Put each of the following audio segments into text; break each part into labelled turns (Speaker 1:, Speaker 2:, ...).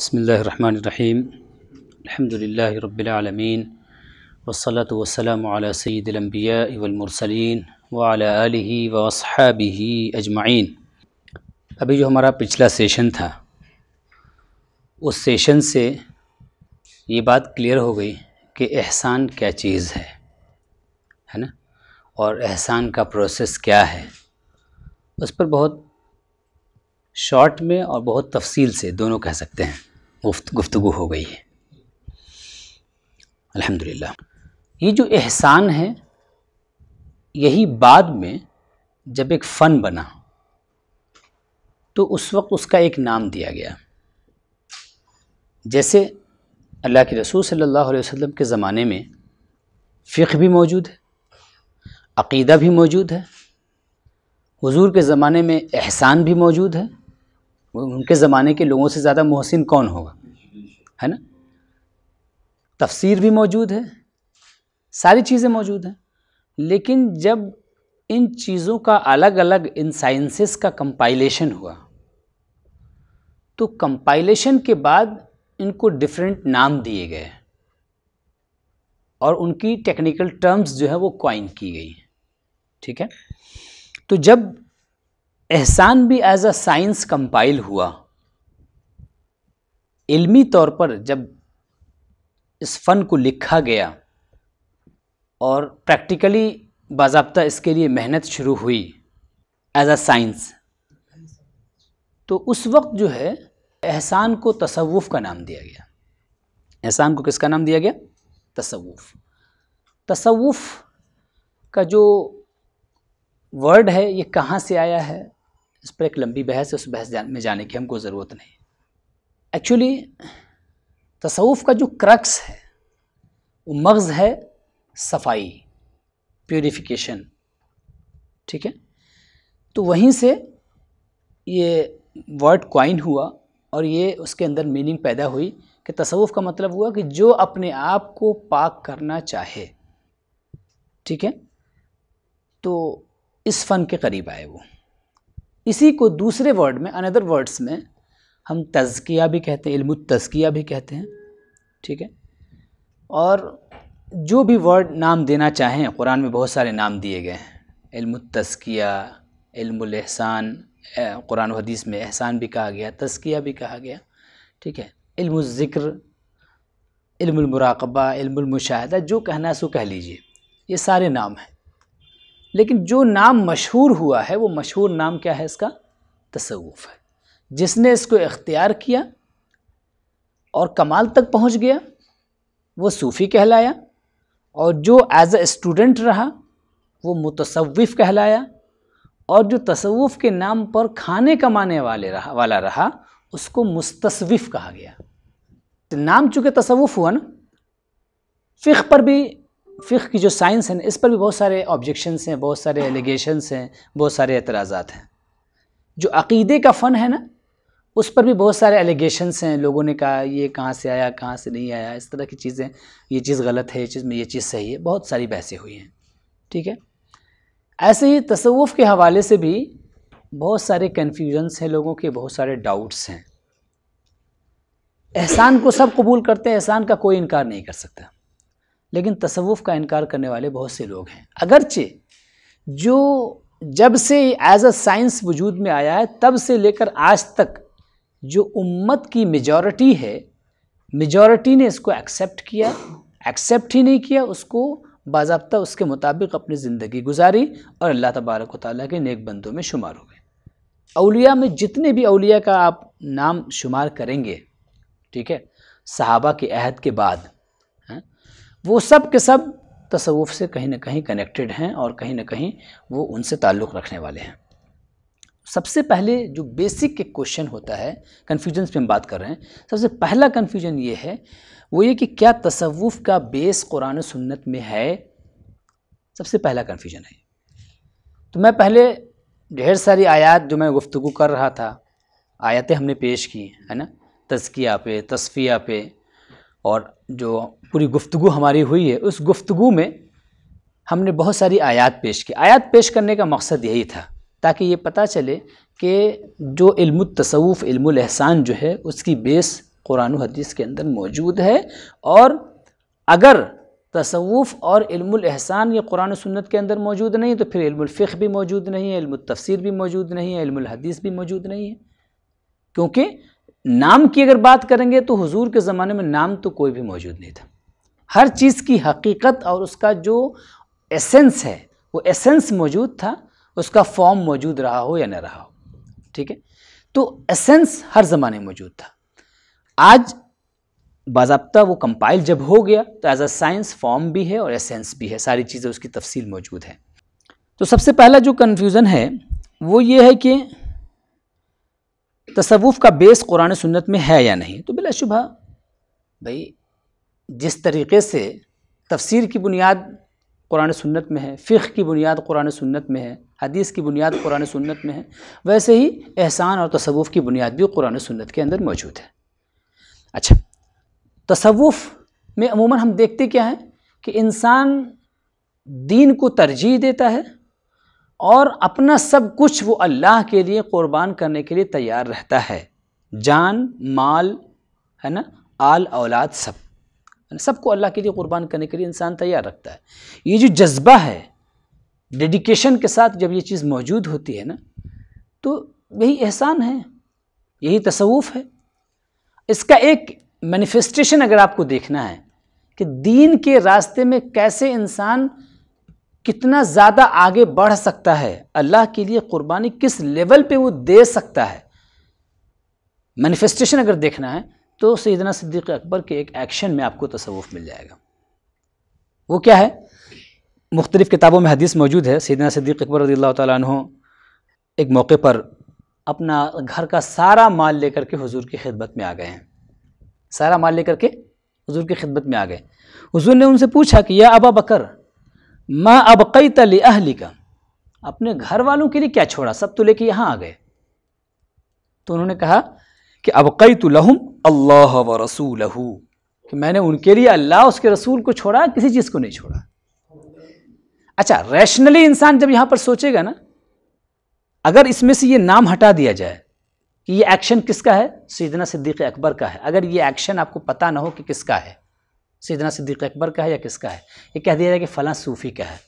Speaker 1: بسم الله الرحمن الرحيم الحمد لله رب العالمين والصلاة والسلام على سيد الأنبياء والمرسلين وعلى آله وأصحابه أجمعين अभी जो हमारा पिछला सेशन था उस सेशन से ये बात क्लियर हो गई कि एहसान क्या चीज़ है है ना और एहसान का प्रोसेस क्या है उस पर बहुत शॉर्ट में और बहुत तफसील से दोनों कह सकते हैं गुफ्तु हो गई है अल्हम्दुलिल्लाह ये जो एहसान है यही बाद में जब एक फ़न बना तो उस वक्त उसका एक नाम दिया गया जैसे अल्लाह के रसूल सल्लल्लाहु अलैहि वसल्लम के ज़माने में फ़िक्र भी मौजूद है अकीदा भी मौजूद है हुजूर के ज़माने में एहसान भी मौजूद है उनके ज़माने के लोगों से ज़्यादा मोहसिन कौन होगा है ना तफसीर भी मौजूद है सारी चीज़ें मौजूद हैं लेकिन जब इन चीज़ों का अलग अलग इन साइंसेस का कंपाइलेशन हुआ तो कंपाइलेशन के बाद इनको डिफरेंट नाम दिए गए और उनकी टेक्निकल टर्म्स जो है वो क्वाइन की गई हैं ठीक है तो जब एहसान भी एज अ साइंस कंपाइल हुआ इल्मी तौर पर जब इस फ़न को लिखा गया और प्रैक्टिकली बाबा इसके लिए मेहनत शुरू हुई एज अ साइंस तो उस वक्त जो है एहसान को तसवुफ़ का नाम दिया गया एहसान को किसका नाम दिया गया तसव्वुफ़ तसव्वुफ़ का जो वर्ड है ये कहाँ से आया है इस पर एक लंबी बहस है उस बहस में जाने की हमको ज़रूरत नहीं एक्चुअली तसवुफ़ का जो क्रक्स है वो मगज़ है सफाई प्योरीफिकेशन ठीक है तो वहीं से ये वर्ड क्वाइन हुआ और ये उसके अंदर मीनिंग पैदा हुई कि तसवुफ़ का मतलब हुआ कि जो अपने आप को पाक करना चाहे ठीक है तो इस फ़न के करीब आए वो इसी को दूसरे वर्ड में अनदर वर्ड्स में हम तज़किया भी कहते हैं इल्म तज़किया भी कहते हैं ठीक है और जो भी वर्ड नाम देना चाहें कुरान में बहुत सारे नाम दिए गए हैं इल्म तज़किया इल्मसान कुरान हदीस में एहसान भी कहा गया तज़किया भी कहा गया ठीक है इल्म ज़िक्र इल्मराकबा इल्मशाहदा जो कहना है सो कह लीजिए ये सारे नाम हैं लेकिन जो नाम मशहूर हुआ है वो मशहूर नाम क्या है इसका तसवुफ़ है जिसने इसको इख्तियार किया और कमाल तक पहुंच गया वो सूफ़ी कहलाया और जो एज़ ए स्टूडेंट रहा वो मुतसवफ़ कहलाया और जो तसवुफ़ के नाम पर खाने कमाने वाले रहा वाला रहा उसको मुस्तसविफ़ कहा गया तो नाम चूँकि तसवुफ़ हुआ ना फ़िक पर भी फ़िख़ की जो साइंस है इस पर भी बहुत सारे ऑब्जेक्शन्स हैं बहुत सारे एलिगेशन्स हैं बहुत सारे एतराज़ात हैं जो अकीदे का फ़न है ना उस पर भी बहुत सारे एलिगेशंस हैं लोगों ने कहा ये कहाँ से आया कहाँ से नहीं आया इस तरह की चीज़ें ये चीज़ गलत है ये चीज़ में ये चीज़ सही है बहुत सारी बहसें हुई हैं ठीक है ऐसे ही तसवुफ़ के हवाले से भी बहुत सारे कन्फ्यूजन्स हैं लोगों के बहुत सारे डाउट्स हैं एहसान को सब कबूल करते हैं एहसान का कोई इनकार नहीं कर सकता लेकिन तसवुफ़ का इनकार करने वाले बहुत से लोग हैं अगरचे जो जब से एज अ साइंस वजूद में आया है तब से लेकर आज तक जो उम्मत की मेजॉरिटी है मेजॉरिटी ने इसको एक्सेप्ट किया एक्सेप्ट ही नहीं किया उसको बाबा उसके मुताबिक अपनी ज़िंदगी गुजारी और अल्लाह तबारक ताली के नेक बंदों में शुमार हो गए अलिया में जितने भी अलिया का आप नाम शुमार करेंगे ठीक है सहाबा के अहद के बाद है? हाँ, वो सब के सब तसवुफ़ से कहीं ना कहीं कनेक्टेड हैं और कहीं ना कहीं वो उनसे ताल्लुक़ रखने वाले हैं सबसे पहले जो बेसिक के क्वेश्चन होता है कन्फ्यूजन पे हम बात कर रहे हैं सबसे पहला कन्फ्यूजन ये है वो ये कि क्या तसवुफ़ का बेस कुरान सुन्नत में है सबसे पहला कन्फ्यूजन है तो मैं पहले ढेर सारी आयात जो मैं गुफ्तु कर रहा था आयतें हमने पेश की है ना तज़किया पे तस्फिया पे और जो पूरी गुफ्तु हमारी हुई है उस गुफ्तु में हमने बहुत सारी आयात पेश की आयात पेश करने का मकसद यही था ताकि ये पता चले कि जो इल्म तसवुफ़ इल्म एहसान जो है उसकी बेस कुरान हदीस के अंदर मौजूद है और अगर तसवुफ़ और इल्मसान ये कुरान सुन्नत के अंदर मौजूद नहीं तो फिर इल्मफ़ भी मौजूद नहीं है इल्म तफसीर भी मौजूद नहीं है इल्म हदीस भी मौजूद नहीं है क्योंकि नाम की अगर बात करेंगे तो हुजूर के ज़माने में नाम तो कोई भी मौजूद नहीं था हर चीज़ की हकीकत और उसका जो एसेंस है वो एसेंस मौजूद था उसका फॉर्म मौजूद रहा हो या ना रहा हो ठीक है तो एसेंस हर ज़माने में मौजूद था आज बाबा वो कंपाइल जब हो गया तो एज अ साइंस फॉर्म भी है और एसेंस भी है सारी चीज़ें उसकी तफसील मौजूद है तो सबसे पहला जो कन्फ्यूज़न है वो ये है कि तसवुफ़ का बेस कुरान सुन्नत में है या नहीं तो बिलाशुबा भाई जिस तरीके से तफसीर की बुनियाद कुरान सुन्नत में है फ़िक की बुनियाद कुरान सुन्नत में है हदीस की बुनियाद कुरान सुन्नत में है वैसे ही एहसान और तसवुफ़ की बुनियाद भी कुरान सुन्नत के अंदर मौजूद है अच्छा तसवुफ़ में अमूमन हम देखते क्या हैं कि इंसान दीन को तरजीह देता है और अपना सब कुछ वो अल्लाह के लिए क़ुरबान करने के लिए तैयार रहता है जान माल है ना आल औलाद सब सबको अल्लाह के लिए कुर्बान करने के लिए इंसान तैयार रखता है ये जो जज्बा है डेडिकेशन के साथ जब ये चीज़ मौजूद होती है ना तो यही एहसान है यही तसवुफ़ है इसका एक मैनिफेस्टेशन अगर आपको देखना है कि दीन के रास्ते में कैसे इंसान कितना ज़्यादा आगे बढ़ सकता है अल्लाह के लिए कुर्बानी किस लेवल पे वो दे सकता है मैनिफेस्टेशन अगर देखना है तो सैदना सिद्दीक अकबर के एक एक्शन में आपको तसवुफ़ मिल जाएगा वो क्या है मुख्तलिफ़ किताबों में हदीस मौजूद है सैदना सिद्दीक अकबर रदी तु एक मौके पर अपना घर का सारा माल लेकर के हुजूर की खिदमत में आ गए हैं सारा माल लेकर के हुजूर की खिदमत में आ गए हुजूर ने उनसे पूछा कि या अबा बकर माँ कई तली अहली का अपने घर वालों के लिए क्या छोड़ा सब तो लेके यहाँ आ गए तो उन्होंने कहा कि कई तो लहूँ अल्लाह व रसूल कि मैंने उनके लिए अल्लाह उसके रसूल को छोड़ा किसी चीज़ को नहीं छोड़ा अच्छा रैशनली इंसान जब यहाँ पर सोचेगा ना अगर इसमें से ये नाम हटा दिया जाए कि ये एक्शन किसका है सीदना सिद्दीक अकबर का है अगर ये एक्शन आपको पता ना हो कि किसका है सीदना सिद्दीक अकबर का है या किसका है ये कह दिया जाए कि फ़लाँ सूफ़ी का है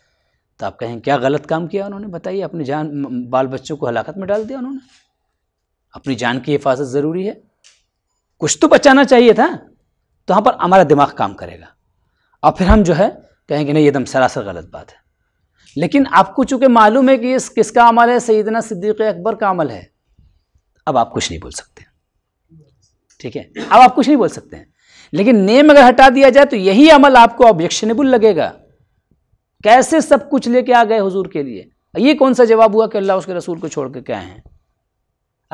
Speaker 1: तो आप कहें क्या गलत काम किया उन्होंने बताइए अपनी जान बाल बच्चों को हलाकत में डाल दिया उन्होंने अपनी जान की हिफाजत ज़रूरी है कुछ तो बचाना चाहिए था तो वहाँ पर हमारा दिमाग काम करेगा और फिर हम जो है कहेंगे नहीं एकदम सरासर गलत बात है लेकिन आपको चूँकि मालूम है कि इस किसका अमल है सईदना सिद्दीक अकबर का अमल है अब आप कुछ नहीं बोल सकते ठीक है अब आप कुछ नहीं बोल सकते हैं लेकिन नेम अगर हटा दिया जाए तो यही अमल आपको ऑब्जेक्शनेबल लगेगा कैसे सब कुछ लेके आ गए हुजूर के लिए ये कौन सा जवाब हुआ कि अल्लाह उसके रसूल को छोड़ के क्या है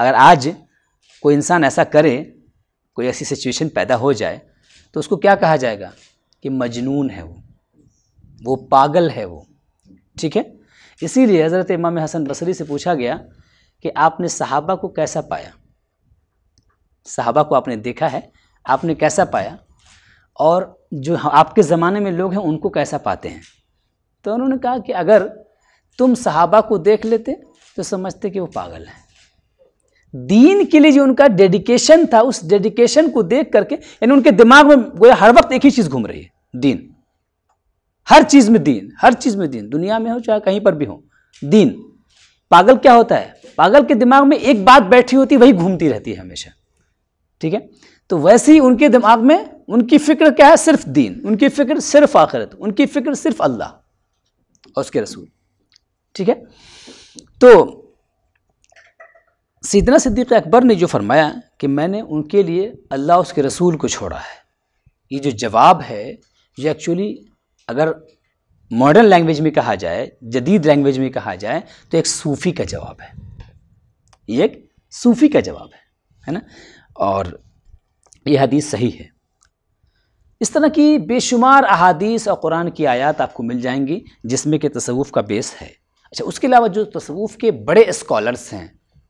Speaker 1: अगर आज कोई इंसान ऐसा करे कोई ऐसी सिचुएशन पैदा हो जाए तो उसको क्या कहा जाएगा कि मजनून है वो वो पागल है वो ठीक है इसीलिए हज़रत इमाम हसन बसरी से पूछा गया कि आपने सहाबा को कैसा पाया सहाबा को आपने देखा है आपने कैसा पाया और जो आपके ज़माने में लोग हैं उनको कैसा पाते हैं तो उन्होंने कहा कि अगर तुम सहाबा को देख लेते तो समझते कि वो पागल हैं दीन के लिए जो उनका डेडिकेशन था उस डेडिकेशन को देख करके यानी उनके दिमाग में गोया हर वक्त एक ही चीज़ घूम रही है दीन हर चीज़ में दीन हर चीज़ में दीन दुनिया में हो चाहे कहीं पर भी हो दीन पागल क्या होता है पागल के दिमाग में एक बात बैठी होती वही घूमती रहती है हमेशा ठीक है तो वैसे ही उनके दिमाग में उनकी फ़िक्र क्या है सिर्फ दीन उनकी फ़िक्र सिर्फ आखिरत उनकी फ़िक्र सिर्फ अल्लाह और उसके रसूल ठीक है तो सीदना सिद्दीक अकबर ने जो फरमाया कि मैंने उनके लिए अल्लाह उसके रसूल को छोड़ा है ये जो जवाब है ये एक्चुअली अगर मॉडर्न लैंग्वेज में कहा जाए जदीद लैंग्वेज में कहा जाए तो एक सूफ़ी का जवाब है ये एक सूफ़ी का जवाब है है ना और ये हदीस सही है इस तरह की बेशुमार अहादीस और कुरान की आयत आपको मिल जाएंगी जिसमें कि तसवुफ़ का बेस है अच्छा उसके अलावा जो तसवुफ़ के बड़े स्कॉलर्स हैं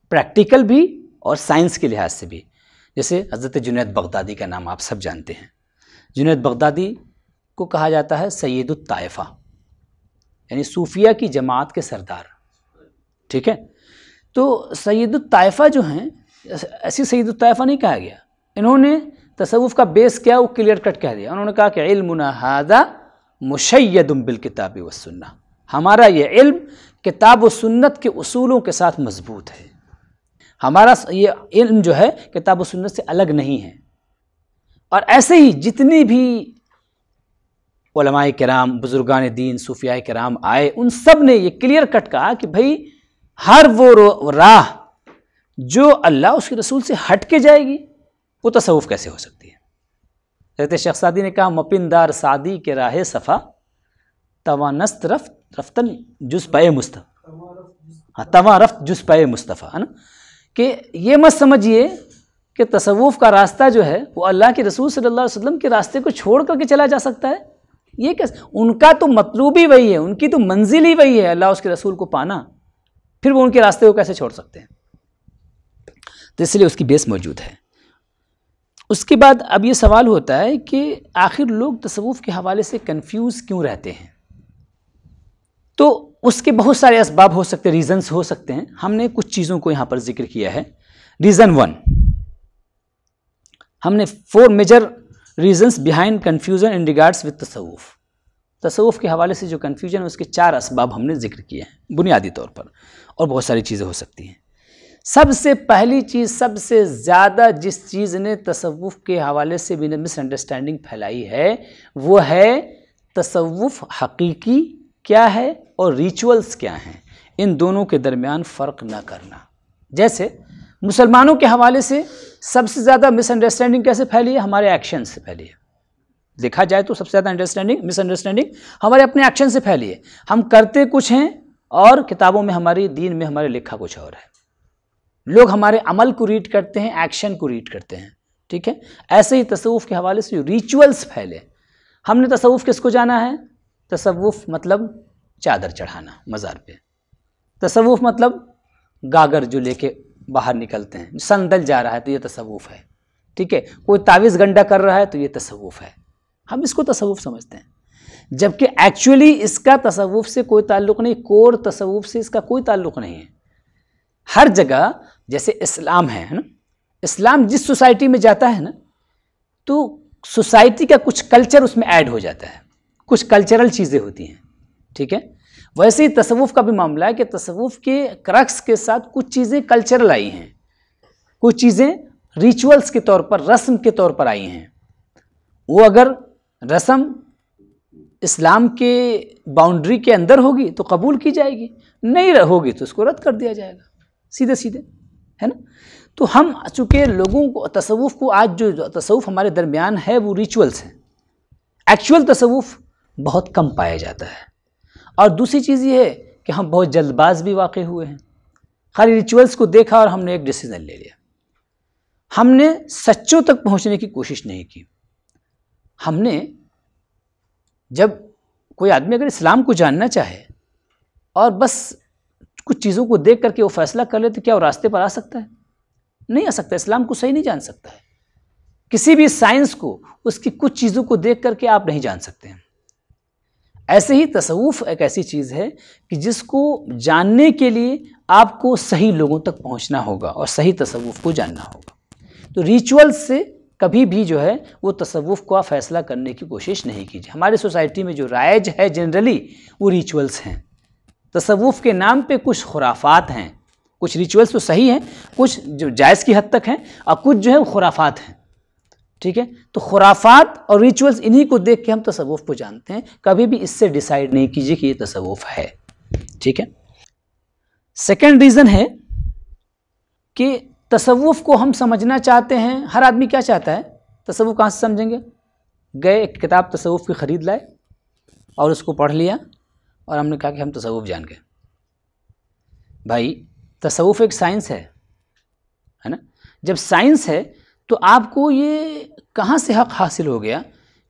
Speaker 1: प्रैक्टिकल भी और साइंस के लिहाज से भी जैसे हज़रत जुनेद बगदादी का नाम आप सब जानते हैं जुनेद बगदादी को कहा जाता है सैद यानी सूफिया की जमात के सरदार ठीक है तो सैद जो हैं ऐसी सैद नहीं कहा गया इन्होंने तसवुफ़ का बेस क्या वो क्लियर कट कह दिया उन्होंने कहा कि इल्मनादा मुशैदम व वसन्ना हमारा ये इल्म किताब व सुन्नत के उसूलों के साथ मजबूत है हमारा ये इल्म जो है किताब सुन्नत से अलग नहीं है और ऐसे ही जितनी भी ओलमाए कराम बुज़ुर्गान दीन सूफिया कराम आए उन सब ने ये क्लियर कट कहा कि भाई हर वो राह जो अल्लाह उसके रसूल से हट के जाएगी वो तसवुफ़ कैसे हो सकती है कहते शेख सादी ने कहा मपिनदार सादी के राह सफ़ा तवानस्त रफ्त रफ्तन जुस पाए मुस्तफ़ा हाँ तवा रफ्त जुस पाए मुस्तफ़ा है ना कि ये मत समझिए कि तसवुफ़ का रास्ता जो है वो अल्लाह के रसूल सल्लल्लाहु अलैहि वसल्लम के रास्ते को छोड़ करके चला जा सकता है ये कैसे उनका तो मतलूब ही वही है उनकी तो मंजिल ही वही है अल्लाह उसके रसूल को पाना फिर वो उनके रास्ते को कैसे छोड़ सकते हैं तो इसलिए उसकी बेस मौजूद है उसके बाद अब ये सवाल होता है कि आखिर लोग तसवुफ़ के हवाले से कन्फ्यूज़ क्यों रहते हैं तो उसके बहुत सारे इसबाब हो सकते रीज़न्स हो सकते हैं हमने कुछ चीज़ों को यहाँ पर जिक्र किया है रीज़न वन हमने four major reasons behind confusion in regards with तसवुफ़ तसवुफ़ के हवाले से जो कन्फ्यूजन है उसके चार इसबाब हमने जिक्र किए हैं बुनियादी तौर पर और बहुत सारी चीज़ें हो सकती हैं सबसे पहली चीज़ सबसे ज़्यादा जिस चीज़ ने तसवुफ़ के हवाले से मिसअंडरस्टैंडिंग फैलाई है वो है तसवुफ़ हकीकी क्या है और रिचुअल्स क्या हैं इन दोनों के दरमियान फ़र्क न करना जैसे मुसलमानों के हवाले से सबसे ज़्यादा मिसअंडरस्टैंडिंग कैसे फैली है हमारे एक्शन से फैली है देखा जाए तो सबसे ज़्यादा अंडरस्टैंडिंग मिसअंडरस्टैंडिंग हमारे अपने एक्शन से फैली है हम करते कुछ हैं और किताबों में हमारी दीन में हमारे लिखा कुछ और है लोग हमारे अमल को रीड करते हैं एक्शन को रीड करते हैं ठीक है ऐसे ही तसवुफ़ के हवाले से रिचुअल्स फैले हमने तसवुफ़ किसको जाना है तसवुफ़ मतलब चादर चढ़ाना मज़ार पे तसवुफ़ मतलब गागर जो लेके बाहर निकलते हैं संदल जा रहा है तो ये तसवुफ़ है ठीक है कोई तावीज़ गंडा कर रहा है तो ये तसवुफ़ है हम इसको तसवुफ़ समझते हैं जबकि एक्चुअली इसका तसवुफ़ से कोई ताल्लुक़ नहीं कोर तसवुफ़ से इसका कोई ताल्लुक़ नहीं है हर जगह जैसे इस्लाम है है ना इस्लाम जिस सोसाइटी में जाता है ना तो सोसाइटी का कुछ कल्चर उसमें ऐड हो जाता है कुछ कल्चरल चीज़ें होती हैं ठीक है वैसे ही तसवुफ़ का भी मामला है कि तसवुफ़ के क्रक्स के साथ कुछ चीज़ें कल्चरल आई हैं कुछ चीज़ें रिचुअल्स के तौर पर रस्म के तौर पर आई हैं वो अगर रस्म इस्लाम के बाउंड्री के अंदर होगी तो कबूल की जाएगी नहीं होगी तो उसको रद्द कर दिया जाएगा सीधे सीधे है ना तो हम चूँकि लोगों को तसवुफ़ को आज जो तसवुफ़ हमारे दरमियान है वो रिचुअल्स हैं एक्चुअल तसवुफ़ बहुत कम पाया जाता है और दूसरी चीज़ ये है कि हम बहुत जल्दबाज भी वाक़ हुए हैं खाली रिचुअल्स को देखा और हमने एक डिसीज़न ले लिया हमने सच्चों तक पहुंचने की कोशिश नहीं की हमने जब कोई आदमी अगर इस्लाम को जानना चाहे और बस कुछ चीज़ों को देख करके वो फ़ैसला कर ले तो क्या वो रास्ते पर आ सकता है नहीं आ सकता इस्लाम को सही नहीं जान सकता है किसी भी साइंस को उसकी कुछ चीज़ों को देख करके आप नहीं जान सकते हैं ऐसे ही तसवुफ़ एक ऐसी चीज़ है कि जिसको जानने के लिए आपको सही लोगों तक पहुंचना होगा और सही तसवुफ़ को जानना होगा तो रिचुअल से कभी भी जो है वो तसवुफ़ का फ़ैसला करने की कोशिश नहीं कीजिए हमारे सोसाइटी में जो राइज है जनरली वो रिचुअल्स हैं तसवुफ़ के नाम पे कुछ खुराफात हैं कुछ रिचुअल्स तो सही हैं कुछ जो जायज़ की हद तक हैं और कुछ जो है वो खुराफात हैं ठीक है तो खुराफात और रिचुअल्स इन्हीं को देख के हम तसवुफ़ को जानते हैं कभी भी इससे डिसाइड नहीं कीजिए कि ये तसवुफ़ है ठीक है सेकेंड रीज़न है कि तसवुफ़ को हम समझना चाहते हैं हर आदमी क्या चाहता है तसवुफ़ कहाँ से समझेंगे गए एक किताब तसवुफ़ की ख़रीद लाए और उसको पढ़ लिया और हमने कहा कि हम तसवुफ़ जान गए भाई तसवुफ़ एक साइंस है है ना जब साइंस है तो आपको ये कहाँ से हक़ हासिल हो गया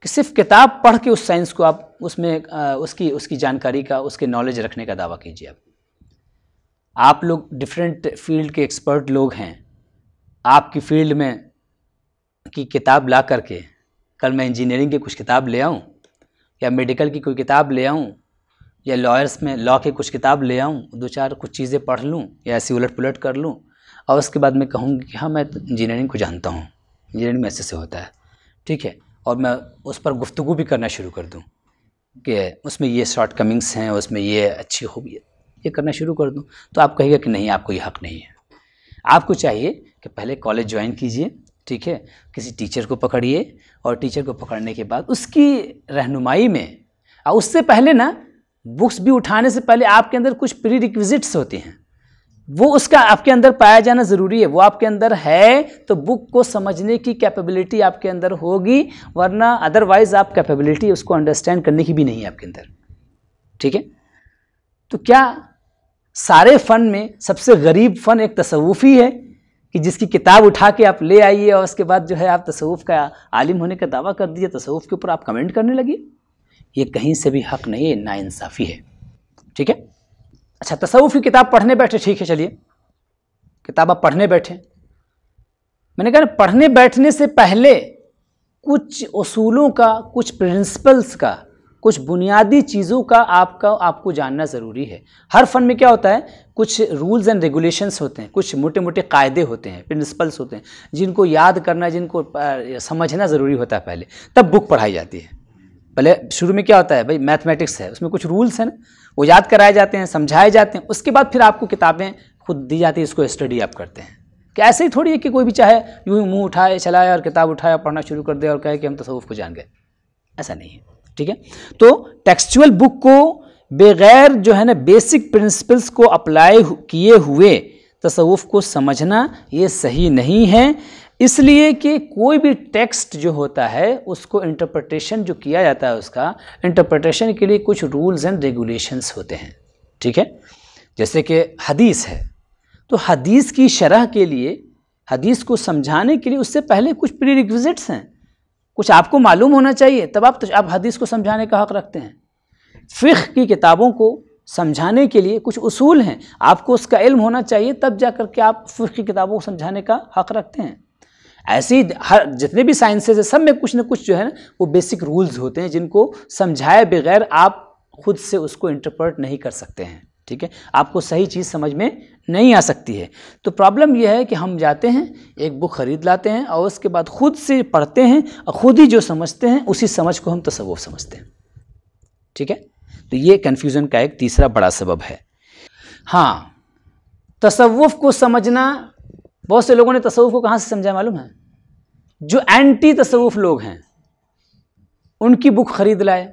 Speaker 1: कि सिर्फ किताब पढ़ के उस साइंस को आप उसमें आ, उसकी उसकी जानकारी का उसके नॉलेज रखने का दावा कीजिए आप आप लोग डिफरेंट फील्ड के एक्सपर्ट लोग हैं आपकी फील्ड में की किताब ला करके कल मैं इंजीनियरिंग की कुछ किताब ले आऊँ या मेडिकल की कोई किताब ले आऊँ या लॉयर्स में लॉ की कुछ किताब ले आऊँ दो चार कुछ चीज़ें पढ़ लूँ या ऐसी उलट पुलट कर लूँ और उसके बाद मैं कहूँगी कि हाँ मैं इंजीनियरिंग तो को जानता हूँ इंजीनियरिंग में ऐसे से होता है ठीक है और मैं उस पर गुफ्तु भी करना शुरू कर दूँ कि उसमें ये शॉर्ट कमिंग्स हैं उसमें ये अच्छी खूबी ये करना शुरू कर दूँ तो आप कहेगा कि नहीं आपको ये हक़ नहीं है आपको चाहिए कि पहले कॉलेज ज्वाइन कीजिए ठीक है किसी टीचर को पकड़िए और टीचर को पकड़ने के बाद उसकी रहनुमाई में और उससे पहले ना बुक्स भी उठाने से पहले आपके अंदर कुछ प्री रिक्विजिट्स होते हैं वो उसका आपके अंदर पाया जाना ज़रूरी है वो आपके अंदर है तो बुक को समझने की कैपेबिलिटी आपके अंदर होगी वरना अदरवाइज़ आप कैपेबिलिटी उसको अंडरस्टैंड करने की भी नहीं है आपके अंदर ठीक है तो क्या सारे फ़न में सबसे गरीब फ़न एक तसवुफ़ी है कि जिसकी किताब उठा के आप ले आइए और उसके बाद जो है आप तसवुफ़ का आलिम होने का दावा कर दीजिए तसवुफ़ के ऊपर आप कमेंट करने लगी ये कहीं से भी हक नहीं है इंसाफ़ी है ठीक है अच्छा तसवुफ़ की किताब पढ़ने बैठे ठीक है चलिए किताब आप पढ़ने बैठे मैंने कहा पढ़ने बैठने से पहले कुछ असूलों का कुछ प्रिंसिपल्स का कुछ बुनियादी चीज़ों का आपका आपको जानना ज़रूरी है हर फन में क्या होता है कुछ रूल्स एंड रेगुलेशंस होते हैं कुछ मोटे मोटे कायदे होते हैं प्रिंसिपल्स होते हैं जिनको याद करना जिनको समझना ज़रूरी होता है पहले तब बुक पढ़ाई जाती है पहले शुरू में क्या होता है भाई मैथमेटिक्स है उसमें कुछ रूल्स हैं ना वो याद कराए जाते हैं समझाए जाते हैं उसके बाद फिर आपको किताबें खुद दी जाती है इसको स्टडी आप करते हैं कि ऐसे ही थोड़ी है कि कोई भी चाहे यूँ मुँह उठाए चलाए और किताब उठाए पढ़ना शुरू कर दे और कहे कि हम तसवुफ़ को जान गए ऐसा नहीं है ठीक है तो टेक्सचुअल बुक को बगैर जो है ना बेसिक प्रिंसिपल्स को अप्लाई किए हुए तसवुफ़ को समझना ये सही नहीं है इसलिए कि कोई भी टेक्स्ट जो होता है उसको इंटरप्रटेशन जो किया जाता है उसका इंटरप्रटेशन के लिए कुछ रूल्स एंड रेगुलेशंस होते हैं ठीक है जैसे कि हदीस है तो हदीस की शरह के लिए हदीस को समझाने के लिए उससे पहले कुछ प्री रिक्विजिट्स हैं कुछ आपको मालूम होना चाहिए तब आप तो आप हदीस को समझाने का हक़ रखते हैं फ़िख की किताबों को समझाने के लिए कुछ उसूल हैं आपको उसका इल्म होना चाहिए तब जा कर के आप फ़िख की किताबों को समझाने का हक़ रखते हैं ऐसी हर जितने भी साइंसेज है सब में कुछ ना कुछ जो है ना वो बेसिक रूल्स होते हैं जिनको समझाए बगैर आप खुद से उसको इंटरप्रेट नहीं कर सकते हैं ठीक है आपको सही चीज़ समझ में नहीं आ सकती है तो प्रॉब्लम यह है कि हम जाते हैं एक बुक ख़रीद लाते हैं और उसके बाद खुद से पढ़ते हैं और खुद ही जो समझते हैं उसी समझ को हम तसवुफ़ समझते हैं ठीक है तो ये कन्फ्यूज़न का एक तीसरा बड़ा सबब है हाँ तसव्वुफ़ को समझना बहुत से लोगों ने तसवुफ़ को कहाँ से समझा मालूम है जो एंटी तसवुफ़ लोग हैं उनकी बुक ख़रीद लाए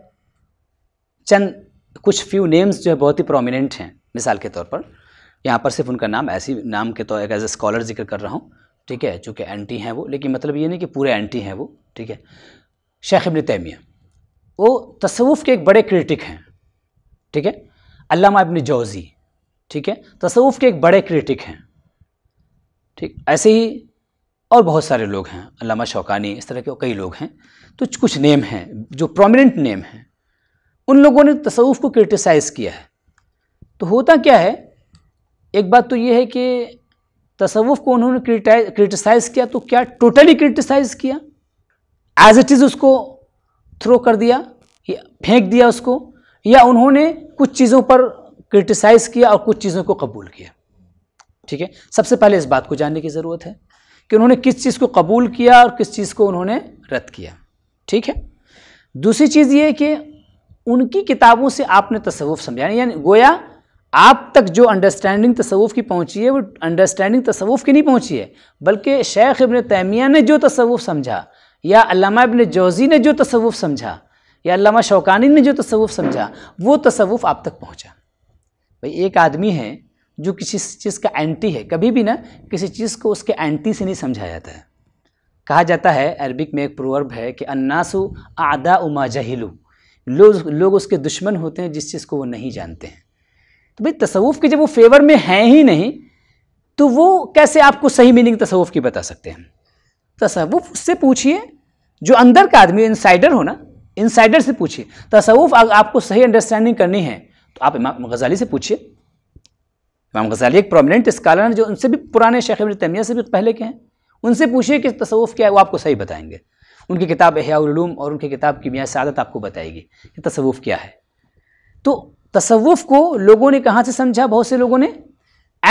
Speaker 1: चंद कुछ फ्यू नेम्स जो है बहुत ही प्रोमिनेंट हैं मिसाल के तौर पर यहाँ पर सिर्फ उनका नाम ऐसी नाम के तौर एज ए स्कॉलर जिक्र कर रहा हूँ ठीक है चूँकि एंटी हैं वो लेकिन मतलब ये नहीं कि पूरे एंटी हैं वो ठीक है शेख इबन तैमिया वो तसवुफ़ के एक बड़े क्रिटिक हैं ठीक है अल्लामा इबन जौज़ी ठीक है तसवुफ़ के एक बड़े क्रिटिक हैं ठीक ऐसे ही और बहुत सारे लोग हैं अलामा शौकानी इस तरह के कई लोग हैं तो कुछ नेम हैं जो प्रोमिनेंट नेम हैं उन लोगों ने तसवुफ़ को क्रिटिसाइज़ किया है तो होता क्या है एक बात तो ये है कि तसवुफ़ को उन्होंने क्रिटिसाइज़ किया तो क्या टोटली क्रिटिसाइज़ किया एज इट इज़ उसको थ्रो कर दिया या फेंक दिया उसको या उन्होंने कुछ चीज़ों पर क्रिटिसाइज़ किया और कुछ चीज़ों को कबूल किया ठीक है सबसे पहले इस बात को जानने की ज़रूरत है कि उन्होंने किस चीज़ को कबूल किया और किस चीज़ को उन्होंने रद्द किया ठीक है दूसरी चीज़ ये कि उनकी किताबों से आपने तसवुफ़ समझा यानी गोया आप तक जो अंडरस्टैंडिंग तसवुफ़ की पहुंची है वो अंडरस्टैंडिंग तसवुफ़ की नहीं पहुंची है बल्कि शेख इबन तैमिया ने जो तसवुफ़ समझा या अल्लामा इबन जौज़ी ने जो तसवुफ़ समझा या अल्लामा शौकानी ने जो तसवुफ़ समझा वो तसवुफ़ आप तक पहुँचा भाई एक आदमी है जो किसी चीज़ का एंटी है कभी भी ना किसी चीज़ को उसके एंटी से नहीं समझा जाता है कहा जाता है अरबिक में एक प्रोवर्ब है कि अन्नासु आदा उमा जहिलू लोग लोग उसके दुश्मन होते हैं जिस चीज़ को वो नहीं जानते हैं तो भाई तसवुफ़ के जब वो फेवर में हैं ही नहीं तो वो कैसे आपको सही मीनिंग तसवुफ़ की बता सकते हैं तसवुफ़ उससे पूछिए जो अंदर का आदमी इंसाइडर हो ना इंसाइडर से पूछिए तसवुफ़ आपको सही अंडरस्टैंडिंग करनी है तो आप इमाम गज़ाली से पूछिए इमाम गजाली एक प्रोमिनेंट स्कॉलर हैं जो उनसे भी पुराने शेख इबन तैमिया से भी पहले के हैं उनसे पूछिए कि तसवुफ़ क्या है वो आपको सही बताएंगे उनकी किताब अहयालूम और उनकी किताब की मियाँ सदत आपको बताएगी कि तसवुफ़ क्या है तो तसवुफ़ को लोगों ने कहाँ से समझा बहुत से लोगों ने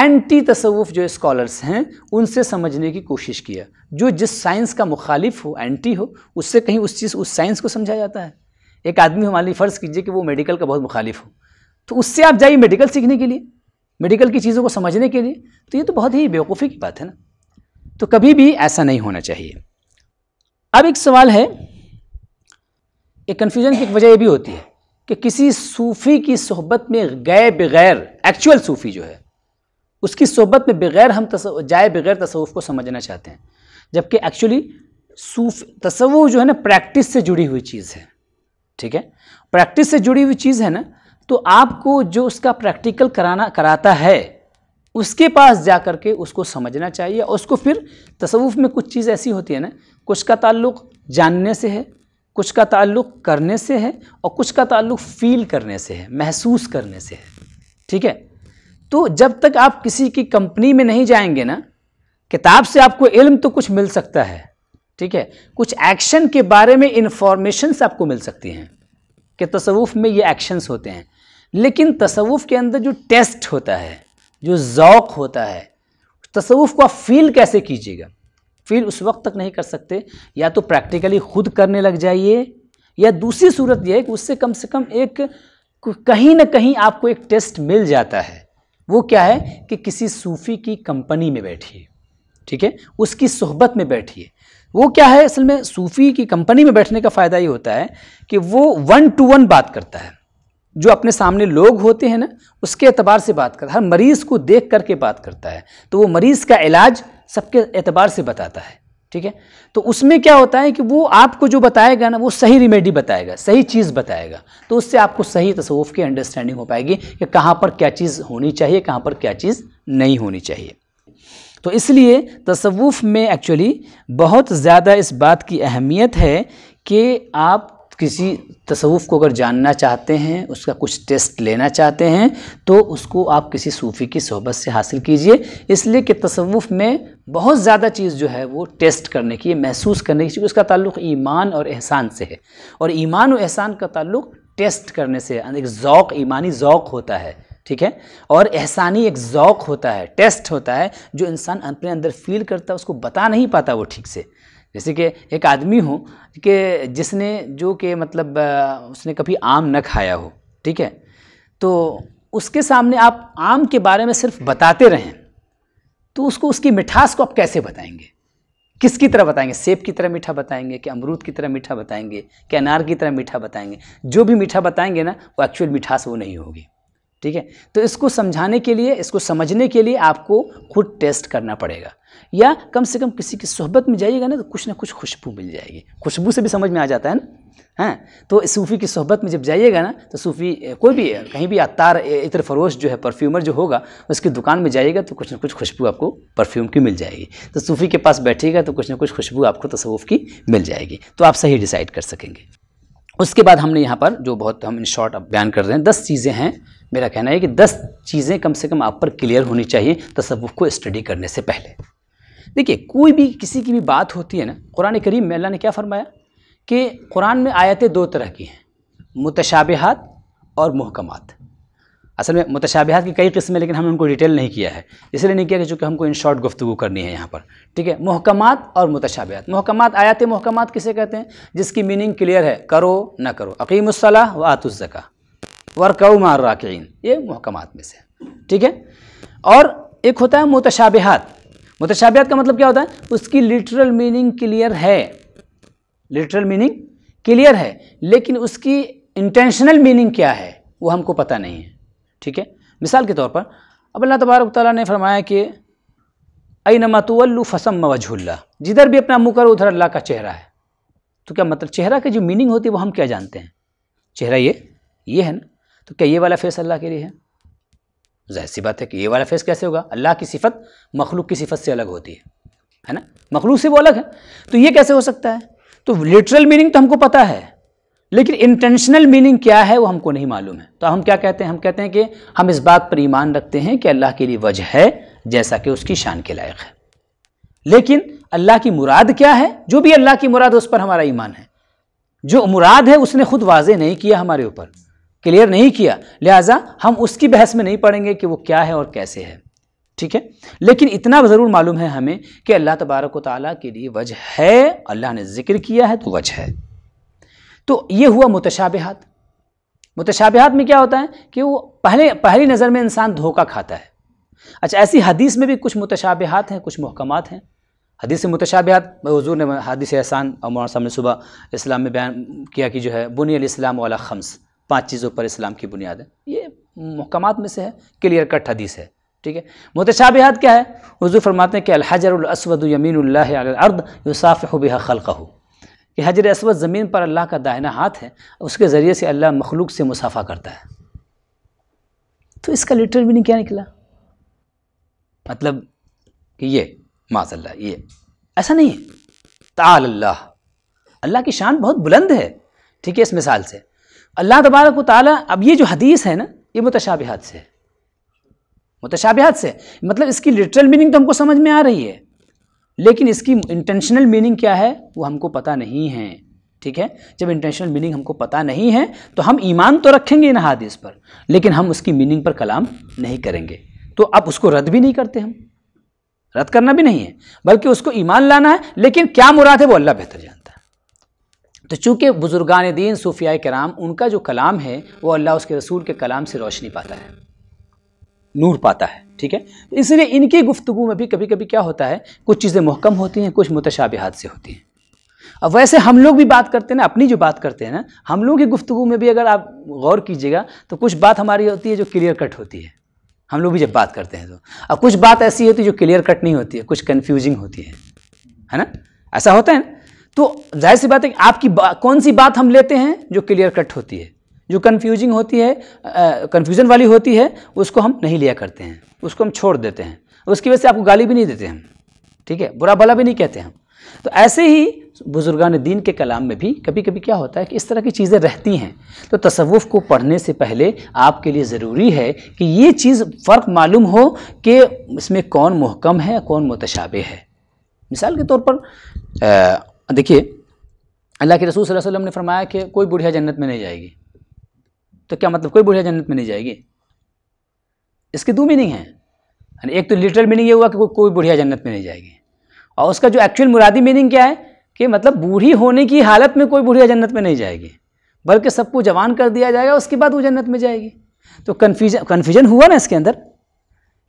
Speaker 1: एंटी तसवुफ़ जो स्कॉलर्स हैं उनसे समझने की कोशिश किया जो जिस साइंस का मुखालिफ हो एंटी हो उससे कहीं उस चीज़ उस साइंस को समझा जाता है एक आदमी हमारे फ़र्ज़ कीजिए कि वो मेडिकल का बहुत मुखालिफ हो तो उससे आप जाइए मेडिकल सीखने के लिए मेडिकल की चीज़ों को समझने के लिए तो ये तो बहुत ही बेवकूफ़ी की बात है ना तो कभी भी ऐसा नहीं होना चाहिए अब एक सवाल है एक कन्फ्यूजन की एक वजह ये भी होती है कि किसी सूफ़ी की सोहबत में गए बगैर एक्चुअल सूफ़ी जो है उसकी सोहबत में बगैर हम जाए बगैर तसवुफ़ को समझना चाहते हैं जबकि एक्चुअली सूफ तसवुफ़ जो है ना प्रैक्टिस से जुड़ी हुई चीज़ है ठीक है प्रैक्टिस से जुड़ी हुई चीज़ है ना तो आपको जो उसका प्रैक्टिकल कराना कराता है उसके पास जा कर के उसको समझना चाहिए उसको फिर तसवुफ़ में कुछ चीज़ ऐसी होती है ना कुछ का ताल्लुक जानने से है कुछ का ताल्लुक करने से है और कुछ का ताल्लुक फील करने से है महसूस करने से है ठीक है तो जब तक आप किसी की कंपनी में नहीं जाएंगे ना किताब से आपको इल्म तो कुछ मिल सकता है ठीक है कुछ एक्शन के बारे में इन्फॉर्मेशन्स आपको मिल सकती हैं कि तसवुफ़ में ये एक्शंस होते हैं लेकिन तसवुफ़ के अंदर जो टेस्ट होता है जो ओक़ होता है तसवुफ़ को आप फील कैसे कीजिएगा फील उस वक्त तक नहीं कर सकते या तो प्रैक्टिकली ख़ुद करने लग जाइए या दूसरी सूरत यह है कि उससे कम से कम एक कहीं ना कहीं आपको एक टेस्ट मिल जाता है वो क्या है कि किसी सूफ़ी की कंपनी में बैठिए ठीक है उसकी सोहबत में बैठिए वो क्या है असल में सूफ़ी की कंपनी में बैठने का फ़ायदा ये होता है कि वो वन टू वन बात करता है जो अपने सामने लोग होते हैं ना उसके एतबार से बात करता है हर मरीज़ को देख करके बात करता है तो वो मरीज़ का इलाज सबके एतबार से बताता है ठीक है तो उसमें क्या होता है कि वो आपको जो बताएगा ना वो सही रिमेडी बताएगा सही चीज़ बताएगा तो उससे आपको सही तसवुफ़ की अंडरस्टैंडिंग हो पाएगी कि कहाँ पर क्या चीज़ होनी चाहिए कहाँ पर क्या चीज़ नहीं होनी चाहिए तो इसलिए तसवुफ़ में एक्चुअली बहुत ज़्यादा इस बात की अहमियत है कि आप किसी तसवुफ़ को अगर जानना चाहते हैं उसका कुछ टेस्ट लेना चाहते हैं तो उसको आप किसी सूफ़ी की सोहबत से हासिल कीजिए इसलिए कि तसवुफ़ में बहुत ज़्यादा चीज़ जो है वो टेस्ट करने की महसूस करने की चीज़ उसका ताल्लुक़ ईमान और एहसान से है और ईमान और एहसान का ताल्लुक़ टेस्ट करने से एक ज़ौक़ ईमानी ज़ौक़ होता है ठीक है और एहसानी एक ज़ौक़ होता है टेस्ट होता है जो इंसान अपने अंदर फील करता है उसको बता नहीं पाता वो ठीक से जैसे कि एक आदमी हो कि जिसने जो कि मतलब उसने कभी आम न खाया हो ठीक है तो उसके सामने आप आम के बारे में सिर्फ हम्म। बताते रहें तो उसको उसकी मिठास को आप कैसे बताएंगे किसकी तरह बताएंगे सेब की तरह मीठा बताएंगे कि अमरूद की तरह मीठा बताएंगे कि अनार की तरह मीठा बताएंगे जो भी मीठा बताएंगे ना वो एक्चुअल मिठास वो नहीं होगी ठीक है तो इसको समझाने के लिए इसको समझने के लिए आपको खुद टेस्ट करना पड़ेगा या कम से कम किसी की सोहबत में जाइएगा ना तो कुछ ना कुछ खुशबू मिल जाएगी खुशबू से भी समझ में आ जाता है ना हाँ तो सूफ़ी की सोहबत में जब जाइएगा ना तो सूफ़ी कोई भी कहीं भी अतार इतर फरोश जो है परफ्यूमर जो होगा उसकी दुकान में जाइएगा तो कुछ ना कुछ खुशबू आपको परफ्यूम की मिल जाएगी तो सूफ़ी के पास बैठिएगा तो कुछ ना कुछ खुशबू आपको तसवुफ़ की मिल जाएगी तो आप सही डिसाइड कर सकेंगे उसके बाद हमने यहाँ पर जो बहुत हम इन शॉर्ट बयान कर रहे हैं दस चीज़ें हैं मेरा कहना है कि दस चीज़ें कम से कम आप पर क्लियर होनी चाहिए तस्वुफ़ को स्टडी करने से पहले देखिए कोई भी किसी की भी बात होती है ना कुरान करीम में अल्लाह ने क्या फरमाया कि कुरान में आयतें दो तरह की हैं मुतशाबहत और महकमात असल में मुतशाबिहात की कई किस्में लेकिन हमने उनको डिटेल नहीं किया है इसलिए नहीं किया कि चूँकि हमको इन शॉर्ट गुफ्तु करनी है यहाँ पर ठीक है महकमात और मुतशाबिहात महकमात आयात महकमात किसे कहते हैं जिसकी मीनिंग क्लियर है करो ना करो अकीमसला व आतुज़का वर्कऊ मार राकिन ये महकमात में से ठीक है और एक होता है मुतशाबिहात मुतशाबिहात का मतलब क्या होता है उसकी लिटरल मीनिंग क्लियर है लिटरल मीनिंग क्लियर है लेकिन उसकी इंटेंशनल मीनिंग क्या है वो हमको पता नहीं है ठीक है मिसाल के तौर पर अब अल्लाह तबारक ताली ने फरमाया कि अई नमतवल्लू फसम मवजुल्ला जिधर भी अपना मुँह करो उधर अल्लाह का चेहरा है तो क्या मतलब चेहरा की जो मीनिंग होती है वो हम क्या जानते हैं चेहरा ये ये है ना तो क्या ये वाला फेस अल्लाह के लिए है जाहिर सी बात है कि ये वाला फेस कैसे होगा अल्लाह की सिफत मखलूक की सिफत से अलग होती है है ना मखलूक से वो अलग है तो ये कैसे हो सकता है तो लिटरल मीनिंग तो हमको पता है लेकिन इंटेंशनल मीनिंग क्या है वो हमको नहीं मालूम है तो हम क्या कहते हैं हम कहते हैं कि हम इस बात पर ईमान रखते हैं कि अल्लाह के लिए वजह है जैसा कि उसकी शान के लायक है लेकिन अल्लाह की मुराद क्या है जो भी अल्लाह की मुराद उस पर हमारा ईमान है जो मुराद है उसने खुद वाजे नहीं किया हमारे ऊपर क्लियर नहीं किया लिहाजा हम उसकी बहस में नहीं पड़ेंगे कि वो क्या है और कैसे है ठीक है लेकिन इतना ज़रूर मालूम है हमें कि अल्लाह तबारक ताली के लिए वजह है अल्लाह ने जिक्र किया है तो वजह है तो ये हुआ मुतशाबहत मुतशाबहत में क्या होता है कि वो पहले पहली नज़र में इंसान धोखा खाता है अच्छा ऐसी हदीस में भी कुछ मुतशाबहत हैं कुछ महकमात हैं हदीस मुतशाबहत हजूर ने हदीस एहसान और मौलाना साहब ने सुबह इस्लाम में बयान किया कि जो है बुनी इस्लाम वाला खम्स पाँच चीज़ों पर इस्लाम की बुनियाद है ये महकमात में से है क्लियर कट हदीस है ठीक है मुतशाबहत क्या है हजूर फरमाते हैं कि अलहजरअसवद यमीन अर्द युसाफ़ बिहा खलक़ कि हजर असवद ज़मीन पर अल्लाह का दाहिना हाथ है उसके ज़रिए से अल्लाह मखलूक से मुसाफा करता है तो इसका लिटरल नहीं क्या निकला मतलब कि ये माजल्ला ये ऐसा नहीं है ताल अल्लाह अल्लाह की शान बहुत बुलंद है ठीक है इस मिसाल से अल्लाह तबारक ताली अब ये जो हदीस है ना ये मुतशाबिहत से है मुतशाबिहात से मतलब इसकी लिटरल मीनिंग तो हमको समझ में आ रही है लेकिन इसकी इंटेंशनल मीनिंग क्या है वो हमको पता नहीं है ठीक है जब इंटेंशनल मीनिंग हमको पता नहीं है तो हम ईमान तो रखेंगे इन हादिस पर लेकिन हम उसकी मीनिंग पर कलाम नहीं करेंगे तो अब उसको रद्द भी नहीं करते हम रद्द करना भी नहीं है बल्कि उसको ईमान लाना है लेकिन क्या मुराद है वो अल्लाह बेहतर जानता है तो चूँकि बुज़ुर्गान दीन सूफिया कराम उनका जो कलाम है वो अल्लाह उसके रसूल के कलाम से रोशनी पाता है नूर पाता है ठीक है तो इसलिए इनकी गुफ्तु में भी कभी कभी क्या होता है कुछ चीज़ें मुहकम होती हैं कुछ मुतशाबिहात से होती हैं अब वैसे हम लोग भी बात करते हैं ना अपनी जो बात करते हैं ना हम लोगों की गुफ्तु में भी अगर आप गौर कीजिएगा तो कुछ बात हमारी होती है जो क्लियर कट होती है हम लोग भी जब बात करते हैं तो अब कुछ बात ऐसी होती है जो क्लियर कट नहीं होती है कुछ कन्फ्यूजिंग होती है है ना ऐसा होता है ना तो जाहिर सी बात है कि आपकी बा, कौन सी बात हम लेते हैं जो क्लियर कट होती है जो कन्फ्यूजिंग होती है कन्फ्यूज़न वाली होती है उसको हम नहीं लिया करते हैं उसको हम छोड़ देते हैं उसकी वजह से आपको गाली भी नहीं देते हम ठीक है बुरा भला भी नहीं कहते हम तो ऐसे ही बुजुर्गान दीन के कलाम में भी कभी कभी क्या होता है कि इस तरह की चीज़ें रहती हैं तो तसवुफ़ को पढ़ने से पहले आपके लिए ज़रूरी है कि ये चीज़ फ़र्क मालूम हो कि इसमें कौन महकम है कौन मुतशाबे है मिसाल के तौर पर देखिए अल्लाह के रसूल वसल्लम ने फरमाया कि कोई बुढ़िया जन्नत में नहीं जाएगी तो क्या मतलब कोई बुढ़िया जन्नत में नहीं जाएगी इसके दो मीनिंग हैं एक तो लिटरल मीनिंग ये हुआ कि को, कोई बुढ़िया जन्नत में नहीं जाएगी और उसका जो एक्चुअल मुरादी मीनिंग क्या है कि मतलब बूढ़ी होने की हालत में कोई बुढ़िया जन्नत में नहीं जाएगी बल्कि सबको जवान कर दिया जाएगा उसके बाद वो जन्नत में जाएगी तो कन्फ्यूजन कन्फ्यूजन हुआ ना इसके अंदर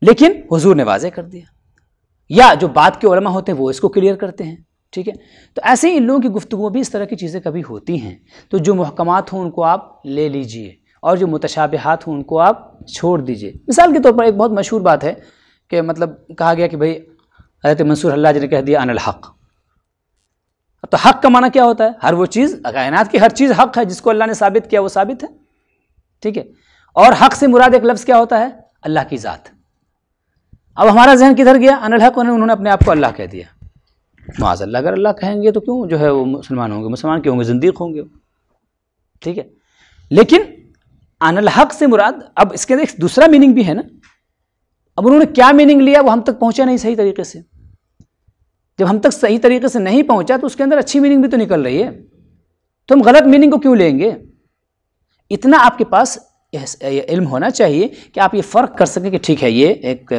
Speaker 1: लेकिन हुजूर ने वाजे कर दिया या जो बात के उलमा होते हैं वो इसको क्लियर करते हैं ठीक है तो ऐसे ही इन लोगों की गुफ्तु भी इस तरह की चीज़ें कभी होती हैं तो जो महकमात हों उनको आप ले लीजिए और जो मुतशाबहत हों उनको आप छोड़ दीजिए मिसाल के तौर पर एक बहुत मशहूर बात है कि मतलब कहा गया कि भाई हजरत मंसूर अल्लाह जी ने कह दिया अनिल हक़ तो हक़ का माना क्या होता है हर वो चीज़ कायनात की हर चीज़ हक़ है जिसको अल्लाह ने साबित किया वो साबित है ठीक है और हक़ से मुराद एक लफ्ज़ क्या होता है अल्लाह की ज़ात अब हमारा जहन किधर गया अनिल हक़ उन्होंने अपने आप को अल्लाह कह दिया माज अल्लाह अगर अल्लाह कहेंगे तो क्यों जो है वो मुसलमान होंगे मुसलमान क्यों होंगे जिंदीक होंगे ठीक है लेकिन अनल हक से मुराद अब इसके अंदर एक दूसरा मीनिंग भी है ना अब उन्होंने क्या मीनिंग लिया वो हम तक पहुंचा नहीं सही तरीके से जब हम तक सही तरीके से नहीं पहुंचा तो उसके अंदर अच्छी मीनिंग भी तो निकल रही है तो हम गलत मीनिंग को क्यों लेंगे इतना आपके पास इल्म होना चाहिए कि आप ये फ़र्क कर सकें कि ठीक है ये एक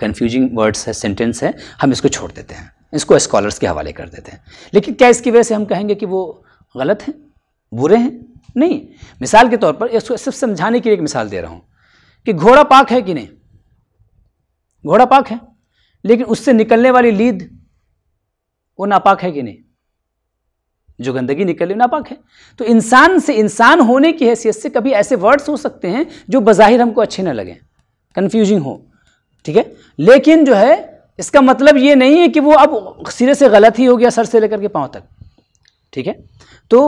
Speaker 1: कन्फ्यूजिंग वर्ड्स है सेंटेंस है हम इसको छोड़ देते हैं इसको स्कॉलर्स के हवाले कर देते हैं लेकिन क्या इसकी वजह से हम कहेंगे कि वो गलत हैं बुरे हैं नहीं मिसाल के तौर पर इसको सिर्फ समझाने के लिए एक मिसाल दे रहा हूँ कि घोड़ा पाक है कि नहीं घोड़ा पाक है लेकिन उससे निकलने वाली लीद वो नापाक है कि नहीं जो गंदगी रही नापाक है तो इंसान से इंसान होने की हैसियत से कभी ऐसे वर्ड्स हो सकते हैं जो बज़ाहिर हमको अच्छे ना लगें कन्फ्यूजिंग हो ठीक है लेकिन जो है इसका मतलब ये नहीं है कि वो अब सिरे से गलत ही हो गया सर से लेकर के पाँव तक ठीक है तो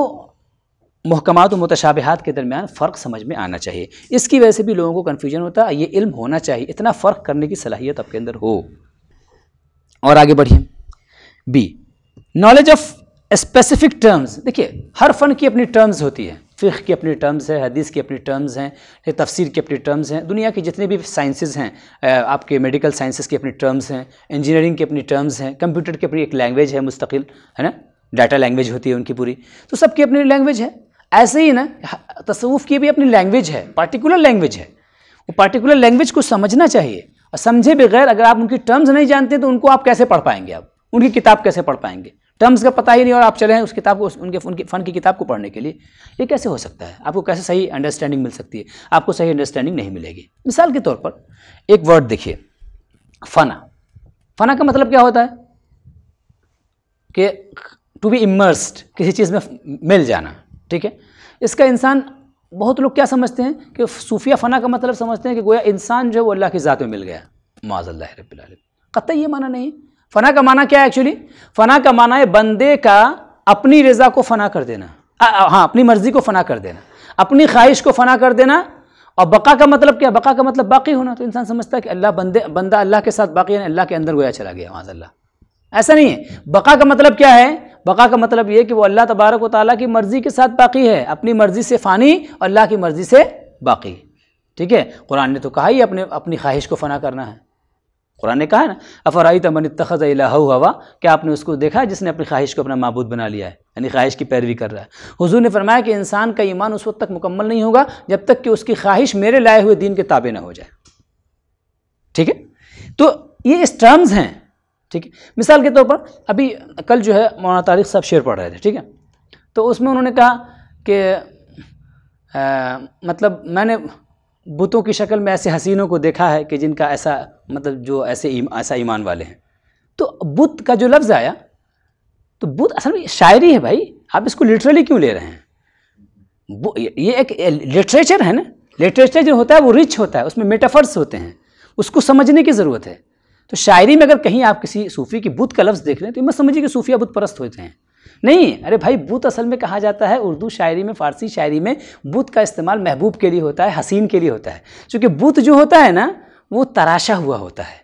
Speaker 1: महकमात मतशाबहत के दरमियान फ़र्क समझ में आना चाहिए इसकी वजह से भी लोगों को कन्फ्यूजन होता है ये इल्म होना चाहिए इतना फ़र्क करने की सलाहियत आपके अंदर हो और आगे बढ़िए B knowledge of specific terms देखिए हर फ़न की अपनी टर्म्स होती है फ़िक की अपनी टर्म्स है हदीस की अपनी टर्म्स हैं तफसीर की अपनी टर्म्स हैं दुनिया के जितने भी साइंसेज हैं आपके मेडिकल साइंसेज की अपनी टर्म्स हैं इंजीनियरिंग की अपनी टर्म्स हैं कंप्यूटर की अपनी एक लैंग्वेज है मुस्तकिल है ना डाटा लैंग्वेज होती है उनकी पूरी तो सबकी अपनी लैंग्वेज है ऐसे ही ना तसवुफ़ की भी अपनी लैंग्वेज है पार्टिकुलर लैंग्वेज है वो पार्टिकुलर लैंग्वेज को समझना चाहिए और समझे बगैर अगर आप उनकी टर्म्स नहीं जानते तो उनको आप कैसे पढ़ पाएंगे आप उनकी किताब कैसे पढ़ पाएंगे टर्म्स का पता ही नहीं और आप चले हैं उस किताब को उनके उनके फन की किताब को पढ़ने के लिए ये कैसे हो सकता है आपको कैसे सही अंडरस्टैंडिंग मिल सकती है आपको सही अंडरस्टैंडिंग नहीं मिलेगी मिसाल के तौर पर एक वर्ड देखिए फना फना का मतलब क्या होता है कि टू बी इमर्स्ड किसी चीज़ में मिल जाना ठीक है इसका इंसान बहुत लोग क्या समझते हैं कि सूफिया फ़ना का मतलब समझते हैं कि गोया इंसान जो है वो अल्लाह की ज़ात में मिल गया माजल्ला रबाल कतई ये माना नहीं फ़ना का माना क्या है एक्चुअली फ़ना का माना है बंदे का अपनी रज़ा को फ़ना कर देना हाँ अपनी मर्ज़ी को फ़ना कर देना अपनी ख्वाहिश को फ़ना कर देना और बका का मतलब क्या बका का मतलब बाकी होना तो इंसान समझता है कि अल्लाह बंदे बंदा अल्लाह के साथ बाकी अल्लाह के अंदर गोया चला गया माजल्ला ऐसा नहीं है बका का मतलब क्या है बका का मतलब ये कि वो अल्लाह तबारक व ताली की मर्ज़ी के साथ बाकी है अपनी मर्ज़ी से फ़ानी और अल्लाह की मर्ज़ी से बाकी ठीक है कुरान ने तो कहा ही अपने अपनी ख्वाहिश को फ़ना करना है कुरान ने कहा है ना अफराई तमन तखज़ हवा क्या आपने उसको देखा जिसने अपनी ख्वाहिश को अपना मबूद बना लिया है यानी ख्वाहिश की पैरवी कर रहा है हुजूर ने फरमाया कि इंसान का ईमान उस वक्त तक मुकम्मल नहीं होगा जब तक कि उसकी ख्वाहिश मेरे लाए हुए दीन के ताबे ना हो जाए ठीक है तो ये इस टर्म्स हैं ठीक है मिसाल के तौर पर अभी कल जो है मौलाना तारिक साहब शेर पढ़ रहे थे ठीक है तो उसमें उन्होंने कहा कि मतलब मैंने बुतों की शक्ल में ऐसे हसीनों को देखा है कि जिनका ऐसा मतलब जो ऐसे इम, ऐसा ईमान वाले हैं तो बुत का जो लफ्ज़ आया तो बुत असल में शायरी है भाई आप इसको लिटरली क्यों ले रहे हैं ये एक लिटरेचर है ना लिटरेचर जो होता है वो रिच होता है उसमें मेटाफर्स होते हैं उसको समझने की ज़रूरत है तो शायरी में अगर कहीं आप किसी सूफ़ी की बुत का लफ्ज़ देख रहे हैं तो मत समझिए कि सूफिया बुत परस्त होते हैं नहीं अरे भाई बुत असल में कहा जाता है उर्दू शायरी में फ़ारसी शायरी में बुत का इस्तेमाल महबूब के लिए होता है हसीन के लिए होता है क्योंकि बुत जो होता है ना वो तराशा हुआ होता है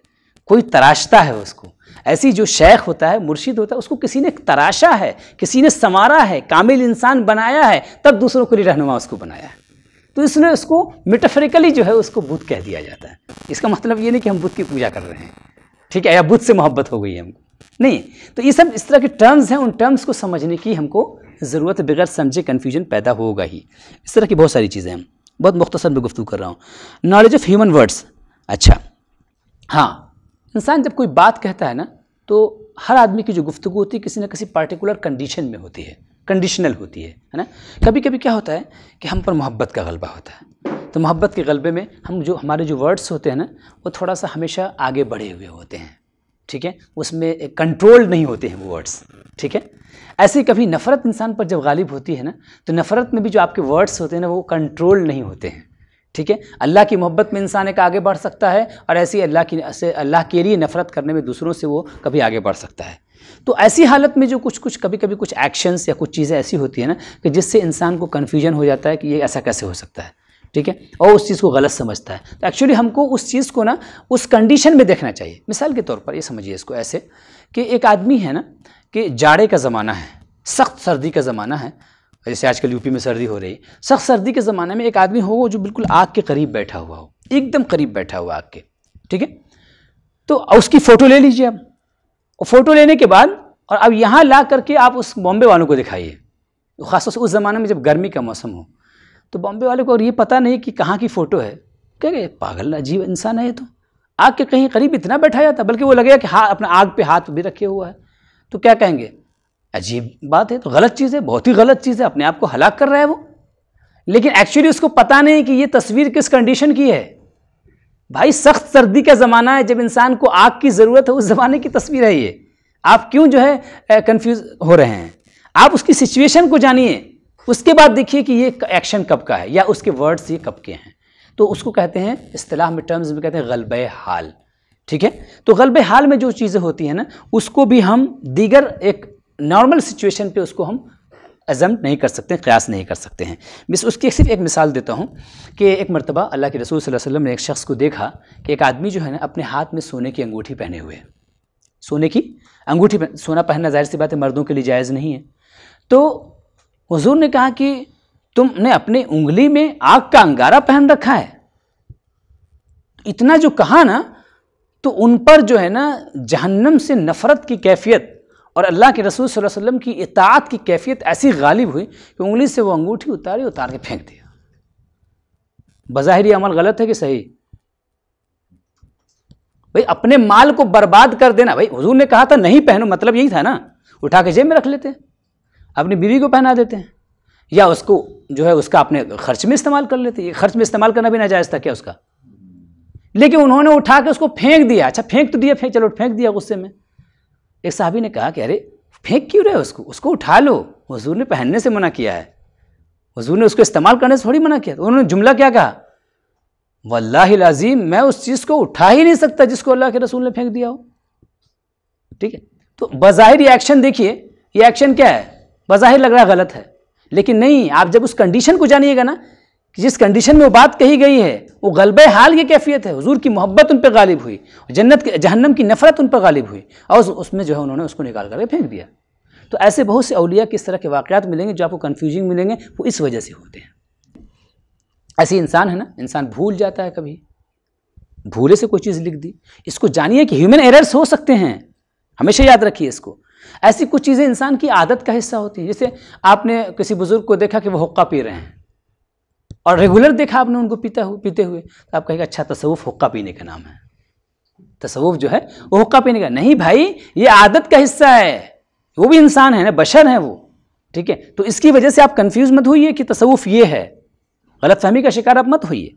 Speaker 1: कोई तराशता है उसको ऐसी जो शेख होता है मुर्शिद होता है उसको किसी ने तराशा है किसी ने संवारा है कामिल इंसान बनाया है तब दूसरों के लिए रहनुमा उसको बनाया है तो इसलिए उसको मेटाफरिकली जो है उसको बुद्ध कह दिया जाता है इसका मतलब ये नहीं कि हम बुद्ध की पूजा कर रहे हैं ठीक है या बुद्ध से मोहब्बत हो गई है हमको नहीं तो ये सब इस तरह के टर्म्स हैं उन टर्म्स को समझने की हमको ज़रूरत बगैर समझे कन्फ्यूजन पैदा होगा ही इस तरह की बहुत सारी चीज़ें हैं बहुत मुख्तसर में गुफ्तु कर रहा हूँ नॉलेज ऑफ़ ह्यूमन वर्ड्स अच्छा हाँ इंसान जब कोई बात कहता है ना तो हर आदमी की जो गुफ्तु होती है किसी न किसी पार्टिकुलर कंडीशन में होती है कंडीशनल होती है है ना कभी कभी क्या होता है कि हम पर मोहब्बत का गलबा होता है तो मोहब्बत के गलबे में हम जो हमारे जो वर्ड्स होते हैं ना वो थोड़ा सा हमेशा आगे बढ़े हुए होते हैं ठीक है उसमें कंट्रोल नहीं होते हैं वो वर्ड्स ठीक है ऐसे कभी नफ़रत इंसान पर जब गालिब होती है ना तो नफ़रत में भी जो आपके वर्ड्स होते हैं ना वो कंट्रोल नहीं होते हैं ठीक है अल्लाह की मोहब्बत में इंसान एक आगे बढ़ सकता है और ऐसे ही अल्लाह की अल्लाह के लिए नफ़रत करने में दूसरों से वो कभी आगे बढ़ सकता है तो ऐसी हालत में जो कुछ कुछ कभी कभी कुछ एक्शंस या कुछ चीज़ें ऐसी होती है ना कि जिससे इंसान को कन्फ्यूजन हो जाता है कि ये ऐसा कैसे हो सकता है ठीक है और उस चीज़ को गलत समझता है तो एक्चुअली हमको उस चीज़ को ना उस कंडीशन में देखना चाहिए मिसाल के तौर पर ये समझिए इसको ऐसे कि एक आदमी है ना कि जाड़े का ज़माना है सख्त सर्दी का ज़माना है जैसे आजकल यूपी में सर्दी हो रही है सख्त सर्दी के ज़माने में एक आदमी हो जो बिल्कुल आग के करीब बैठा हुआ हो एकदम करीब बैठा हुआ आग के ठीक है तो उसकी फ़ोटो ले लीजिए आप और फ़ोटो लेने के बाद और अब यहाँ ला करके आप उस बॉम्बे वालों को दिखाइए ख़ासतौर से उस ज़माने में जब गर्मी का मौसम हो तो बॉम्बे वाले को और ये पता नहीं कि कहाँ की फ़ोटो है कह पागल अजीब इंसान है ये तो आग के कहीं करीब इतना बैठा जाता बल्कि वो लगेगा कि हाँ अपना आग पे हाथ भी रखे हुआ है तो क्या कहेंगे अजीब बात है तो गलत चीज़ है बहुत ही गलत चीज़ है अपने आप को हलाक कर रहा है वो लेकिन एक्चुअली उसको पता नहीं कि ये तस्वीर किस कंडीशन की है भाई सख्त सर्दी का ज़माना है जब इंसान को आग की ज़रूरत है उस ज़माने की तस्वीर है ये आप क्यों जो है कंफ्यूज हो रहे हैं आप उसकी सिचुएशन को जानिए उसके बाद देखिए कि ये एक्शन कब का है या उसके वर्ड्स ये कब के हैं तो उसको कहते हैं इस्तेलाह में टर्म्स में कहते हैं गलब हाल ठीक है तो गलब हाल में जो चीज़ें होती हैं ना उसको भी हम दीगर एक नॉर्मल सिचुएशन पे उसको हम अज़म नहीं कर सकते क़्यास नहीं कर सकते हैं बस उसकी सिर्फ एक मिसाल देता हूँ कि एक मरतबा अल्लाह के रसूल वसम ने एक शख्स को देखा कि एक आदमी जो है ना अपने हाथ में सोने की अंगूठी पहने हुए सोने की अंगूठी पहन, सोना पहनना जाहिर सी बात है मर्दों के लिए जायज़ नहीं है तो हजूर ने कहा कि तुमने अपनी उंगली में आग का अंगारा पहन रखा है इतना जो कहा ना तो उन पर जो है ना जहन्नम से नफ़रत की कैफियत और अल्लाह के रसूल वसल्लम की इतात की कैफियत ऐसी गालिब हुई कि उंगली से वो अंगूठी उतारी उतार के फेंक दिया बज़ाहिर यह अमल गलत है कि सही भाई अपने माल को बर्बाद कर देना भाई हजूर ने कहा था नहीं पहनो मतलब यही था ना उठा के जेब में रख लेते हैं अपनी बीवी को पहना देते हैं या उसको जो है उसका अपने खर्च में इस्तेमाल कर लेते हैं खर्च में इस्तेमाल करना भी नाजायज़ था क्या उसका लेकिन उन्होंने उठा के उसको फेंक दिया अच्छा फेंक तो दिया फेंक चलो फेंक दिया गुस्से में एक साहबी ने कहा कि अरे फेंक क्यों रहे उसको उसको उठा लो हजूर ने पहनने से मना किया है हजूर ने उसको इस्तेमाल करने से थोड़ी मना किया तो उन्होंने जुमला क्या कहा वल्लाजीम मैं उस चीज़ को उठा ही नहीं सकता जिसको अल्लाह के रसूल ने फेंक दिया हो ठीक है तो बाहिर ये एक्शन देखिए ये एक्शन क्या है बाहिर लग रहा गलत है लेकिन नहीं आप जब उस कंडीशन को जानिएगा ना कि जिस कंडीशन में वो बात कही गई है वो गलब हाल की कैफियत है हजूर की मोहब्बत उन पर गालिब हुई जन्नत के जहन्नम की नफरत उन पर गालिब हुई और उसमें जो है उन्होंने उसको निकाल करके फेंक दिया तो ऐसे बहुत से अलिया किस तरह के वाक़ात मिलेंगे जो आपको कन्फ्यूजिंग मिलेंगे वो इस वजह से होते हैं ऐसे इंसान है ना इंसान भूल जाता है कभी भूले से कोई चीज़ लिख दी इसको जानिए कि ह्यूमन एरर्स हो सकते हैं हमेशा याद रखिए इसको ऐसी कुछ चीज़ें इंसान की आदत का हिस्सा होती हैं जैसे आपने किसी बुज़ुर्ग को देखा कि वो हुक्का पी रहे हैं और रेगुलर देखा आपने उनको पीता हुए पीते हुए तो आप कहेंगे अच्छा तसवुफ़ हुक्का पीने का नाम है तसवुफ़ जो है वो हुक्का पीने का नहीं भाई ये आदत का हिस्सा है वो भी इंसान है ना बशर है वो ठीक है तो इसकी वजह से आप कंफ्यूज मत होइए कि तसवुफ़ ये है गलत फहमी का शिकार आप मत होइए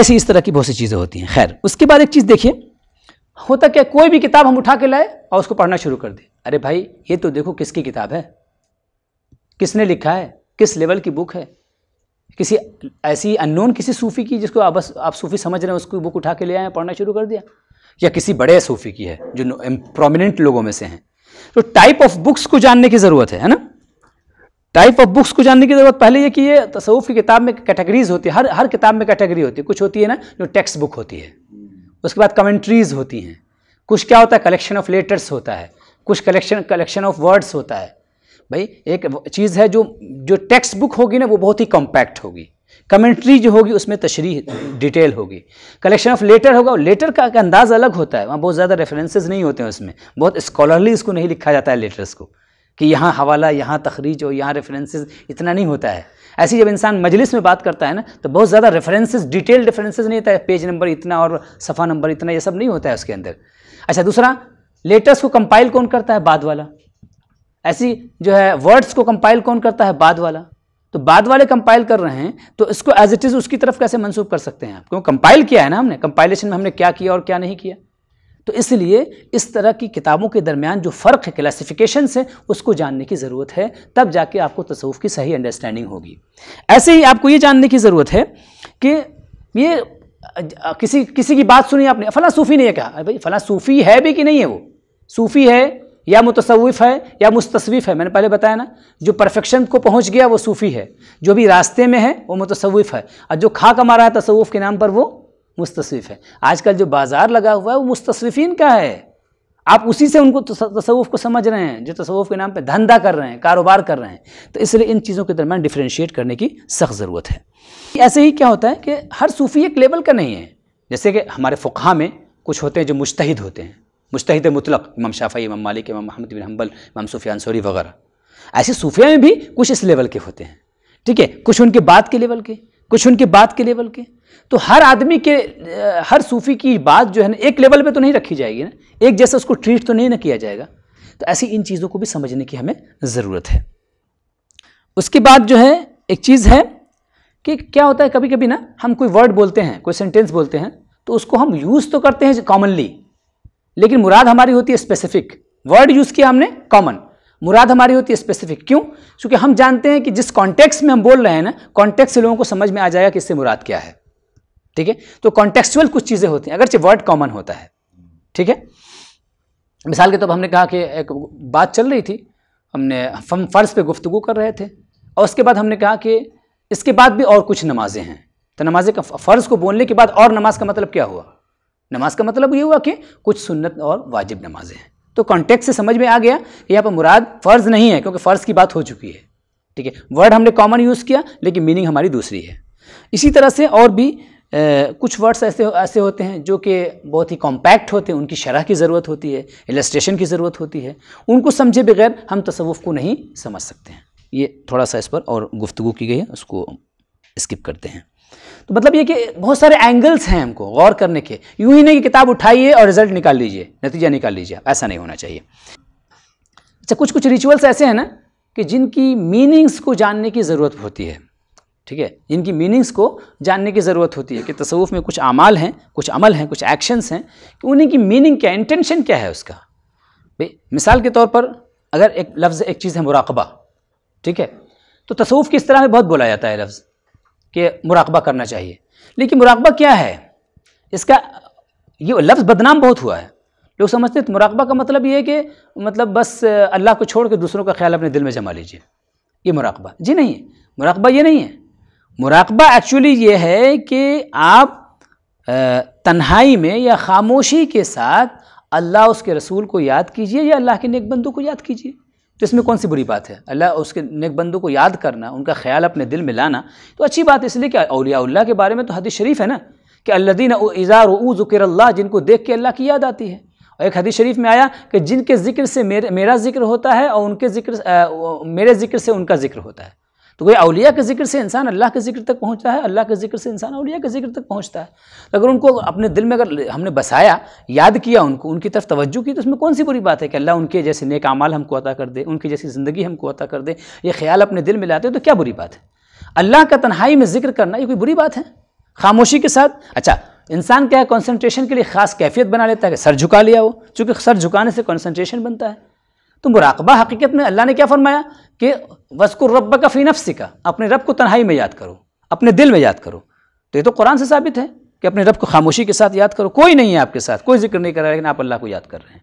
Speaker 1: ऐसी इस तरह की बहुत सी चीज़ें होती हैं खैर उसके बाद एक चीज़ देखिए होता क्या कोई भी किताब हम उठा के लाए और उसको पढ़ना शुरू कर दे अरे भाई ये तो देखो किसकी किताब है किसने लिखा है किस लेवल की बुक है किसी ऐसी अननोन किसी सूफ़ी की जिसको आप बस आप सूफ़ी समझ रहे हैं उसको बुक उठा के ले आए पढ़ना शुरू कर दिया या किसी बड़े सूफ़ी की है जो प्रोमिनेंट लोगों में से हैं तो टाइप ऑफ बुक्स को जानने की ज़रूरत है है ना टाइप ऑफ बुक्स को जानने की ज़रूरत पहले ये कि ये तसवुफ़ की किताब में कैटेगरीज होती है हर हर किताब में कैटेगरी होती है कुछ होती है ना जो टेक्स्ट बुक होती है उसके बाद कमेंट्रीज होती हैं कुछ क्या होता है कलेक्शन ऑफ लेटर्स होता है कुछ कलेक्शन कलेक्शन ऑफ वर्ड्स होता है भाई एक चीज़ है जो जो टेक्स्ट बुक होगी ना वो बहुत ही कॉम्पैक्ट होगी कमेंट्री जो होगी उसमें तशरी डिटेल होगी कलेक्शन ऑफ लेटर होगा और लेटर का अंदाज़ अलग होता है वहाँ बहुत ज़्यादा रेफरेंसेज नहीं होते हैं उसमें बहुत स्कॉलरली इसको नहीं लिखा जाता है लेटर्स को कि यहाँ हवाला यहाँ तखरीज और यहाँ रेफरेंसेज इतना नहीं होता है ऐसी जब इंसान मजलिस में बात करता है ना तो बहुत ज़्यादा रेफरेंसेज डिटेल रेफरेंसेज नहीं होता है पेज नंबर इतना और सफ़ा नंबर इतना ये सब नहीं होता है उसके अंदर अच्छा दूसरा लेटर्स को कंपाइल कौन करता है बाद वाला ऐसी जो है वर्ड्स को कंपाइल कौन करता है बाद वाला तो बाद वाले कंपाइल कर रहे हैं तो इसको एज इट इज़ उसकी तरफ कैसे मंसूब कर सकते हैं आप क्योंकि कंपाइल किया है ना हमने कंपाइलेशन में हमने क्या किया और क्या नहीं किया तो इसलिए इस तरह की किताबों के दरमियान जो फ़र्क है क्लासिफिकेशन से उसको जानने की ज़रूरत है तब जाके आपको तसवुफ़ की सही अंडरस्टैंडिंग होगी ऐसे ही आपको ये जानने की ज़रूरत है कि ये किसी किसी की बात सुनी आपने फला सूफ़ी ने यह कहा भाई फला सूफ़ी है भी कि नहीं है वो सूफ़ी है या मुतसविफ़ है या मुस्तसविफ़ है मैंने पहले बताया ना जो परफेक्शन को पहुंच गया वो सूफ़ी है जो भी रास्ते में है वो मुतसविफ़ है और जो खा कमा रहा है तसवुफ़ के नाम पर वो मुस्तसविफ़ है आजकल जो बाज़ार लगा हुआ है वो मुस्तसविफ़ीन का है आप उसी से उनको तसवुफ़ को समझ रहे हैं जो तसवुफ़ के नाम पर धंधा कर रहे हैं कारोबार कर रहे हैं तो इसलिए इन चीज़ों के दरमियान डिफ्रेंशिएट करने की सख्त ज़रूरत है ऐसे ही क्या होता है कि हर सूफ़ी एक लेवल का नहीं है जैसे कि हमारे फ़ुकहा में कुछ होते हैं जो मुश्तद होते हैं मुश्तद मुतलक इमाम शाफी इमाम मालिक इमाम महमद बिन हम्बल इमाम सूफियान सोरी वगैरह ऐसे सूफिया में भी कुछ इस लेवल के होते हैं ठीक है कुछ उनके बात के लेवल के कुछ उनके बात के लेवल के तो हर आदमी के हर सूफ़ी की बात जो है ना एक लेवल पे तो नहीं रखी जाएगी ना एक जैसे उसको ट्रीट तो नहीं ना किया जाएगा तो ऐसी इन चीज़ों को भी समझने की हमें ज़रूरत है उसके बाद जो है एक चीज़ है कि क्या होता है कभी कभी ना हम कोई वर्ड बोलते हैं कोई सेंटेंस बोलते हैं तो उसको हम यूज़ तो करते हैं कॉमनली लेकिन मुराद हमारी होती है स्पेसिफिक वर्ड यूज़ किया हमने कॉमन मुराद हमारी होती है स्पेसिफिक क्यों क्योंकि हम जानते हैं कि जिस कॉन्टेक्स्ट में हम बोल रहे हैं ना कॉन्टेक्स्ट से लोगों को समझ में आ जाएगा कि इससे मुराद क्या है ठीक है तो कॉन्टेक्चुअल कुछ चीज़ें होती हैं अगरचे वर्ड कॉमन होता है ठीक है मिसाल के तौर तो पर हमने कहा कि एक बात चल रही थी हमने हम फ़र्ज़ पर गुफ्तु कर रहे थे और उसके बाद हमने कहा कि इसके बाद भी और कुछ नमाजें हैं तो नमाजें का फ़र्ज़ को बोलने के बाद और नमाज का मतलब क्या हुआ नमाज का मतलब ये हुआ कि कुछ सुन्नत और वाजिब नमाजें हैं तो कॉन्टेक्स से समझ में आ गया कि यहाँ पर मुराद फ़र्ज़ नहीं है क्योंकि फ़र्ज़ की बात हो चुकी है ठीक है वर्ड हमने कॉमन यूज़ किया लेकिन मीनिंग हमारी दूसरी है इसी तरह से और भी ए, कुछ वर्ड्स ऐसे ऐसे होते हैं जो कि बहुत ही कॉम्पैक्ट होते हैं उनकी शरह की ज़रूरत होती है इलस्ट्रेशन की ज़रूरत होती है उनको समझे बगैर हम तसवुफ़ को नहीं समझ सकते हैं ये थोड़ा सा इस पर और गुफ्तु की गई है उसको स्किप करते हैं तो मतलब ये कि बहुत सारे एंगल्स हैं हमको गौर करने के यूं ही नहीं कि किताब उठाइए और रिजल्ट निकाल लीजिए नतीजा निकाल लीजिए ऐसा नहीं होना चाहिए अच्छा कुछ कुछ रिचुअल्स ऐसे हैं ना कि जिनकी मीनिंग्स को जानने की ज़रूरत होती है ठीक है जिनकी मीनिंग्स को जानने की ज़रूरत होती है कि तसवुफ़ में कुछ अमाल हैं कुछ अमल हैं कुछ एक्शंस हैं कि उन्हीं की मीनिंग क्या इंटेंशन क्या है उसका भाई मिसाल के तौर पर अगर एक लफ्ज़ एक चीज़ है मुराकबा ठीक है तो तसवुफ़ की इस तरह में बहुत बोला जाता है लफ्ज़ के मुराकबा करना चाहिए लेकिन मुराकबा क्या है इसका ये लफ्ज़ बदनाम बहुत हुआ है लोग समझते हैं तो मुराकबा का मतलब ये है कि मतलब बस अल्लाह को छोड़ के दूसरों का ख्याल अपने दिल में जमा लीजिए ये मुराकबा जी नहीं मुराकबा ये नहीं है मुराकबा एक्चुअली ये है कि आप तन्हाई में या खामोशी के साथ अल्लाह उसके रसूल को याद कीजिए या अल्लाह के नेकबंदों को याद कीजिए तो इसमें कौन सी बुरी बात है अल्लाह उसके नेक बंदों को याद करना उनका ख्याल अपने दिल में लाना तो अच्छी बात इसलिए कि अलियाल्ला के बारे में तो हदीस शरीफ है ना कि अल्लादीन इज़ार ज़िक्र अल्लाह जिनको देख के अल्लाह की याद आती है और एक हदीस शरीफ में आया कि जिनके ज़िक्र से मेरे मेरा ज़िक्र होता है और उनके ज़िक्र मेरे ज़िक्र से उनका ज़िक्र होता है तो कोई अलिया के ज़िक्र से इंसान अल्लाह के ज़िक्र तक पहुँचता है अल्लाह के ज़िक्र से इंसान अलिया के ज़िक्र तक पहुँचता है तो अगर उनको अपने दिल में अगर हमने बसाया याद किया उनको उनकी तरफ तवज्जो की तो उसमें कौन सी बुरी बात है कि अल्लाह उनके जैसे नेक अमाल हमको अता कर दे उनकी जैसी ज़िंदगी हमको अता कर दे ये ख्याल अपने दिल में लाते तो क्या बुरी बात है अल्लाह का तन्हाई में जिक्र करना ये कोई बुरी बात है खामोशी के साथ अच्छा इंसान क्या है कॉन्सेंट्रेशन के लिए ख़ास कैफियत बना लेता है कि सर झुका लिया वो चूँकि सर झुकाने से कॉन्सेंट्रेशन बनता है तो मुराकबा हकीकत में अल्लाह ने क्या फरमाया कि वस्कुर रब का फ़ी नफ़ सिका अपने रब को तनहाई में याद करो अपने दिल में याद करो तो ये तो कुरान से साबित है कि अपने रब को खामोशी के साथ याद करो कोई नहीं है आपके साथ कोई जिक्र नहीं कर रहा है लेकिन आप अल्लाह को याद कर रहे हैं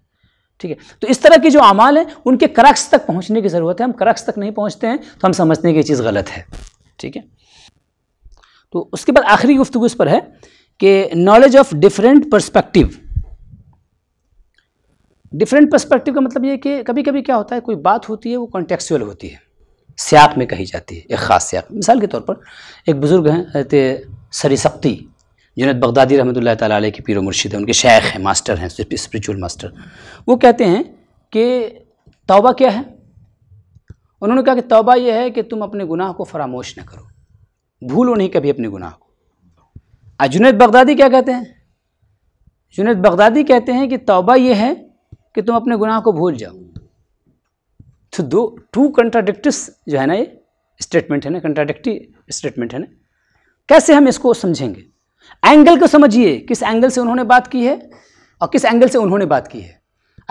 Speaker 1: ठीक है तो इस तरह के जो अमाल हैं उनके करक्स तक पहुँचने की ज़रूरत है हम करक्स तक नहीं पहुँचते हैं तो हम समझते हैं कि चीज़ गलत है ठीक है तो उसके बाद आखिरी गुफ्तु इस पर है कि knowledge of different perspective different perspective का मतलब ये कि कभी कभी क्या होता है कोई बात होती है वो कॉन्टेक्चुअल होती है सियाक में कही जाती है एक ख़ास सियाक मिसाल के तौर पर एक बुज़ुर्ग हैं सरी सख्ती जुनैद बगदादी रहमत ताली के पीर मुर्शिद हैं उनके शेख हैं मास्टर हैं स्परिचुअल मास्टर वो कहते हैं कि तोबा क्या है उन्होंने कहा कि तोबा यह है कि तुम अपने गुनाह को फरामोश न करो भूलो नहीं कभी अपने गुनाह को आज जुनैद बगदादी क्या कहते हैं जुनैद बगदादी कहते हैं कि तोबा यह है कि तुम अपने गुनाह को भूल जाओ तो दो टू कंट्राडिक्टिस जो है ना ये स्टेटमेंट है ना कंट्राडिक्टी स्टेटमेंट है ना कैसे हम इसको समझेंगे एंगल को समझिए किस एंगल से उन्होंने बात की है और किस एंगल से उन्होंने बात की है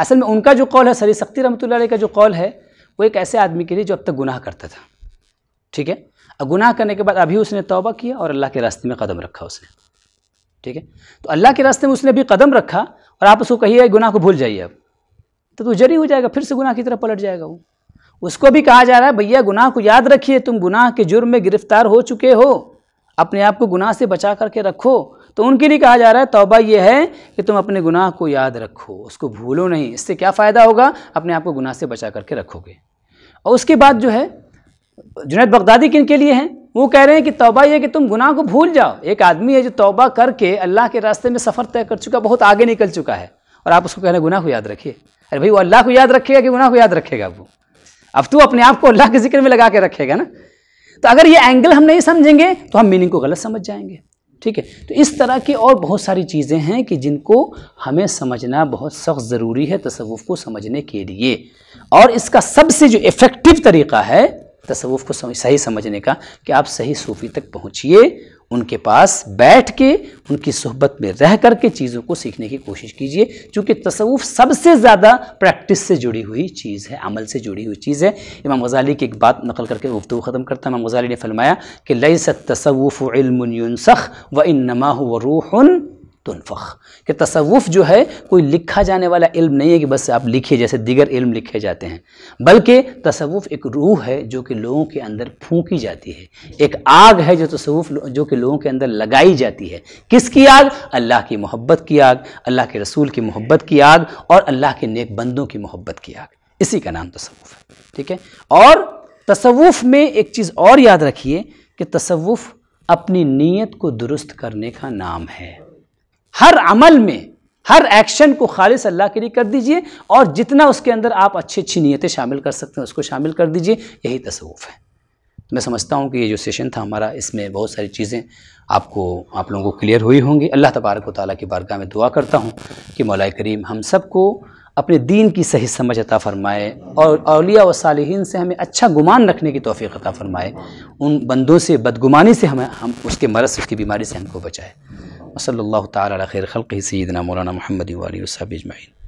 Speaker 1: असल में उनका जो कॉल है सर सख्ती रहमत का जो कॉल है वो एक ऐसे आदमी के लिए जो अब तक गुनाह करता था ठीक है और गुनाह करने के बाद अभी उसने तौबा किया और अल्लाह के रास्ते में कदम रखा उसने ठीक है तो अल्लाह के रास्ते में उसने अभी कदम रखा और आप उसको कहिए गुनाह को भूल जाइए आप तो तू जरी हो जाएगा फिर से गुनाह की तरफ पलट जाएगा वो उसको भी कहा जा रहा है भैया गुनाह को याद रखिए तुम गुनाह के जुर्म में गिरफ्तार हो चुके हो अपने आप को गुनाह से बचा करके रखो तो उनके लिए कहा जा रहा है तौबा यह है कि तुम अपने गुनाह को याद रखो उसको भूलो नहीं इससे क्या फ़ायदा होगा अपने आप को गुनाह से बचा करके रखोगे और उसके बाद जो है जुनेद बगदादी किन के लिए हैं वो कह रहे हैं कि तौबा यह कि तुम गुनाह को भूल जाओ एक आदमी है जो तौबा करके अल्लाह के रास्ते में सफ़र तय कर चुका बहुत आगे निकल चुका है और आप उसको कह रहे हैं गुनाह को याद रखिए अरे भाई वो अल्लाह को याद रखेगा कि गुनाह को याद रखेगा वो अब तू अपने आप को अल्लाह के जिक्र में लगा के रखेगा ना तो अगर ये एंगल हम नहीं समझेंगे तो हम मीनिंग को गलत समझ जाएंगे ठीक है तो इस तरह की और बहुत सारी चीज़ें हैं कि जिनको हमें समझना बहुत सख्त ज़रूरी है तसवुफ़ को समझने के लिए और इसका सबसे जो इफ़ेक्टिव तरीका है तसवुफ़ को सही समझने का कि आप सही सूफ़ी तक पहुँचिए उनके पास बैठ के उनकी सोहबत में रह कर के चीज़ों को सीखने की कोशिश कीजिए क्योंकि तसवुफ़ सबसे ज़्यादा प्रैक्टिस से जुड़ी हुई चीज़ है अमल से जुड़ी हुई चीज़ है इमाम गजाली की एक बात नकल करके गुफ्तु ख़त्म करता है इमाम गजाली ने फरमाया कि लई सत तसवुफ़ इल्मसख व इन नमा व रूहन तुनफ़ कि तसवुफ़ जो है कोई लिखा जाने वाला इल्म नहीं है कि बस आप लिखिए जैसे दिगर इल्म लिखे जाते हैं बल्कि तसवुफ़ एक रूह है जो कि लोगों के अंदर फूकी जाती है एक आग है जो तसवुफ़ जो कि लोगों के अंदर लगाई जाती है किसकी आग अल्लाह की मोहब्बत की आग अल्लाह के रसूल की मोहब्बत की आग और अल्लाह के नेक बंदों की मोहब्बत की आग इसी का नाम तसवुफ़ है ठीक है और तसवुफ़ में एक चीज़ और याद रखिए कि तसवुफ़ अपनी नीयत को दुरुस्त करने का नाम है हर अमल में हर एक्शन को खालिश अल्लाह के लिए कर दीजिए और जितना उसके अंदर आप अच्छी अच्छी नीयतें शामिल कर सकते हैं उसको शामिल कर दीजिए यही तसवुफ़ है तो मैं समझता हूँ कि ये जो सेशन था हमारा इसमें बहुत सारी चीज़ें आपको आप लोगों को क्लियर हुई होंगी अल्लाह तबारक ताली की बारगाह में दुआ करता हूँ कि मौलाए करीम हम सबको अपने दीन की सही समझ अता फ़रमाए और अलिया व सालहीन से हमें अच्छा गुमान रखने की तोफ़ी अता फ़रमाए उन बंदों से बदगुमानी से हमें हम उसके मरस उसकी बीमारी से हमको बचाए وصلى الله تعالى على خير خلقه سيدنا مولانا محمد وآله وصحبه أجمعين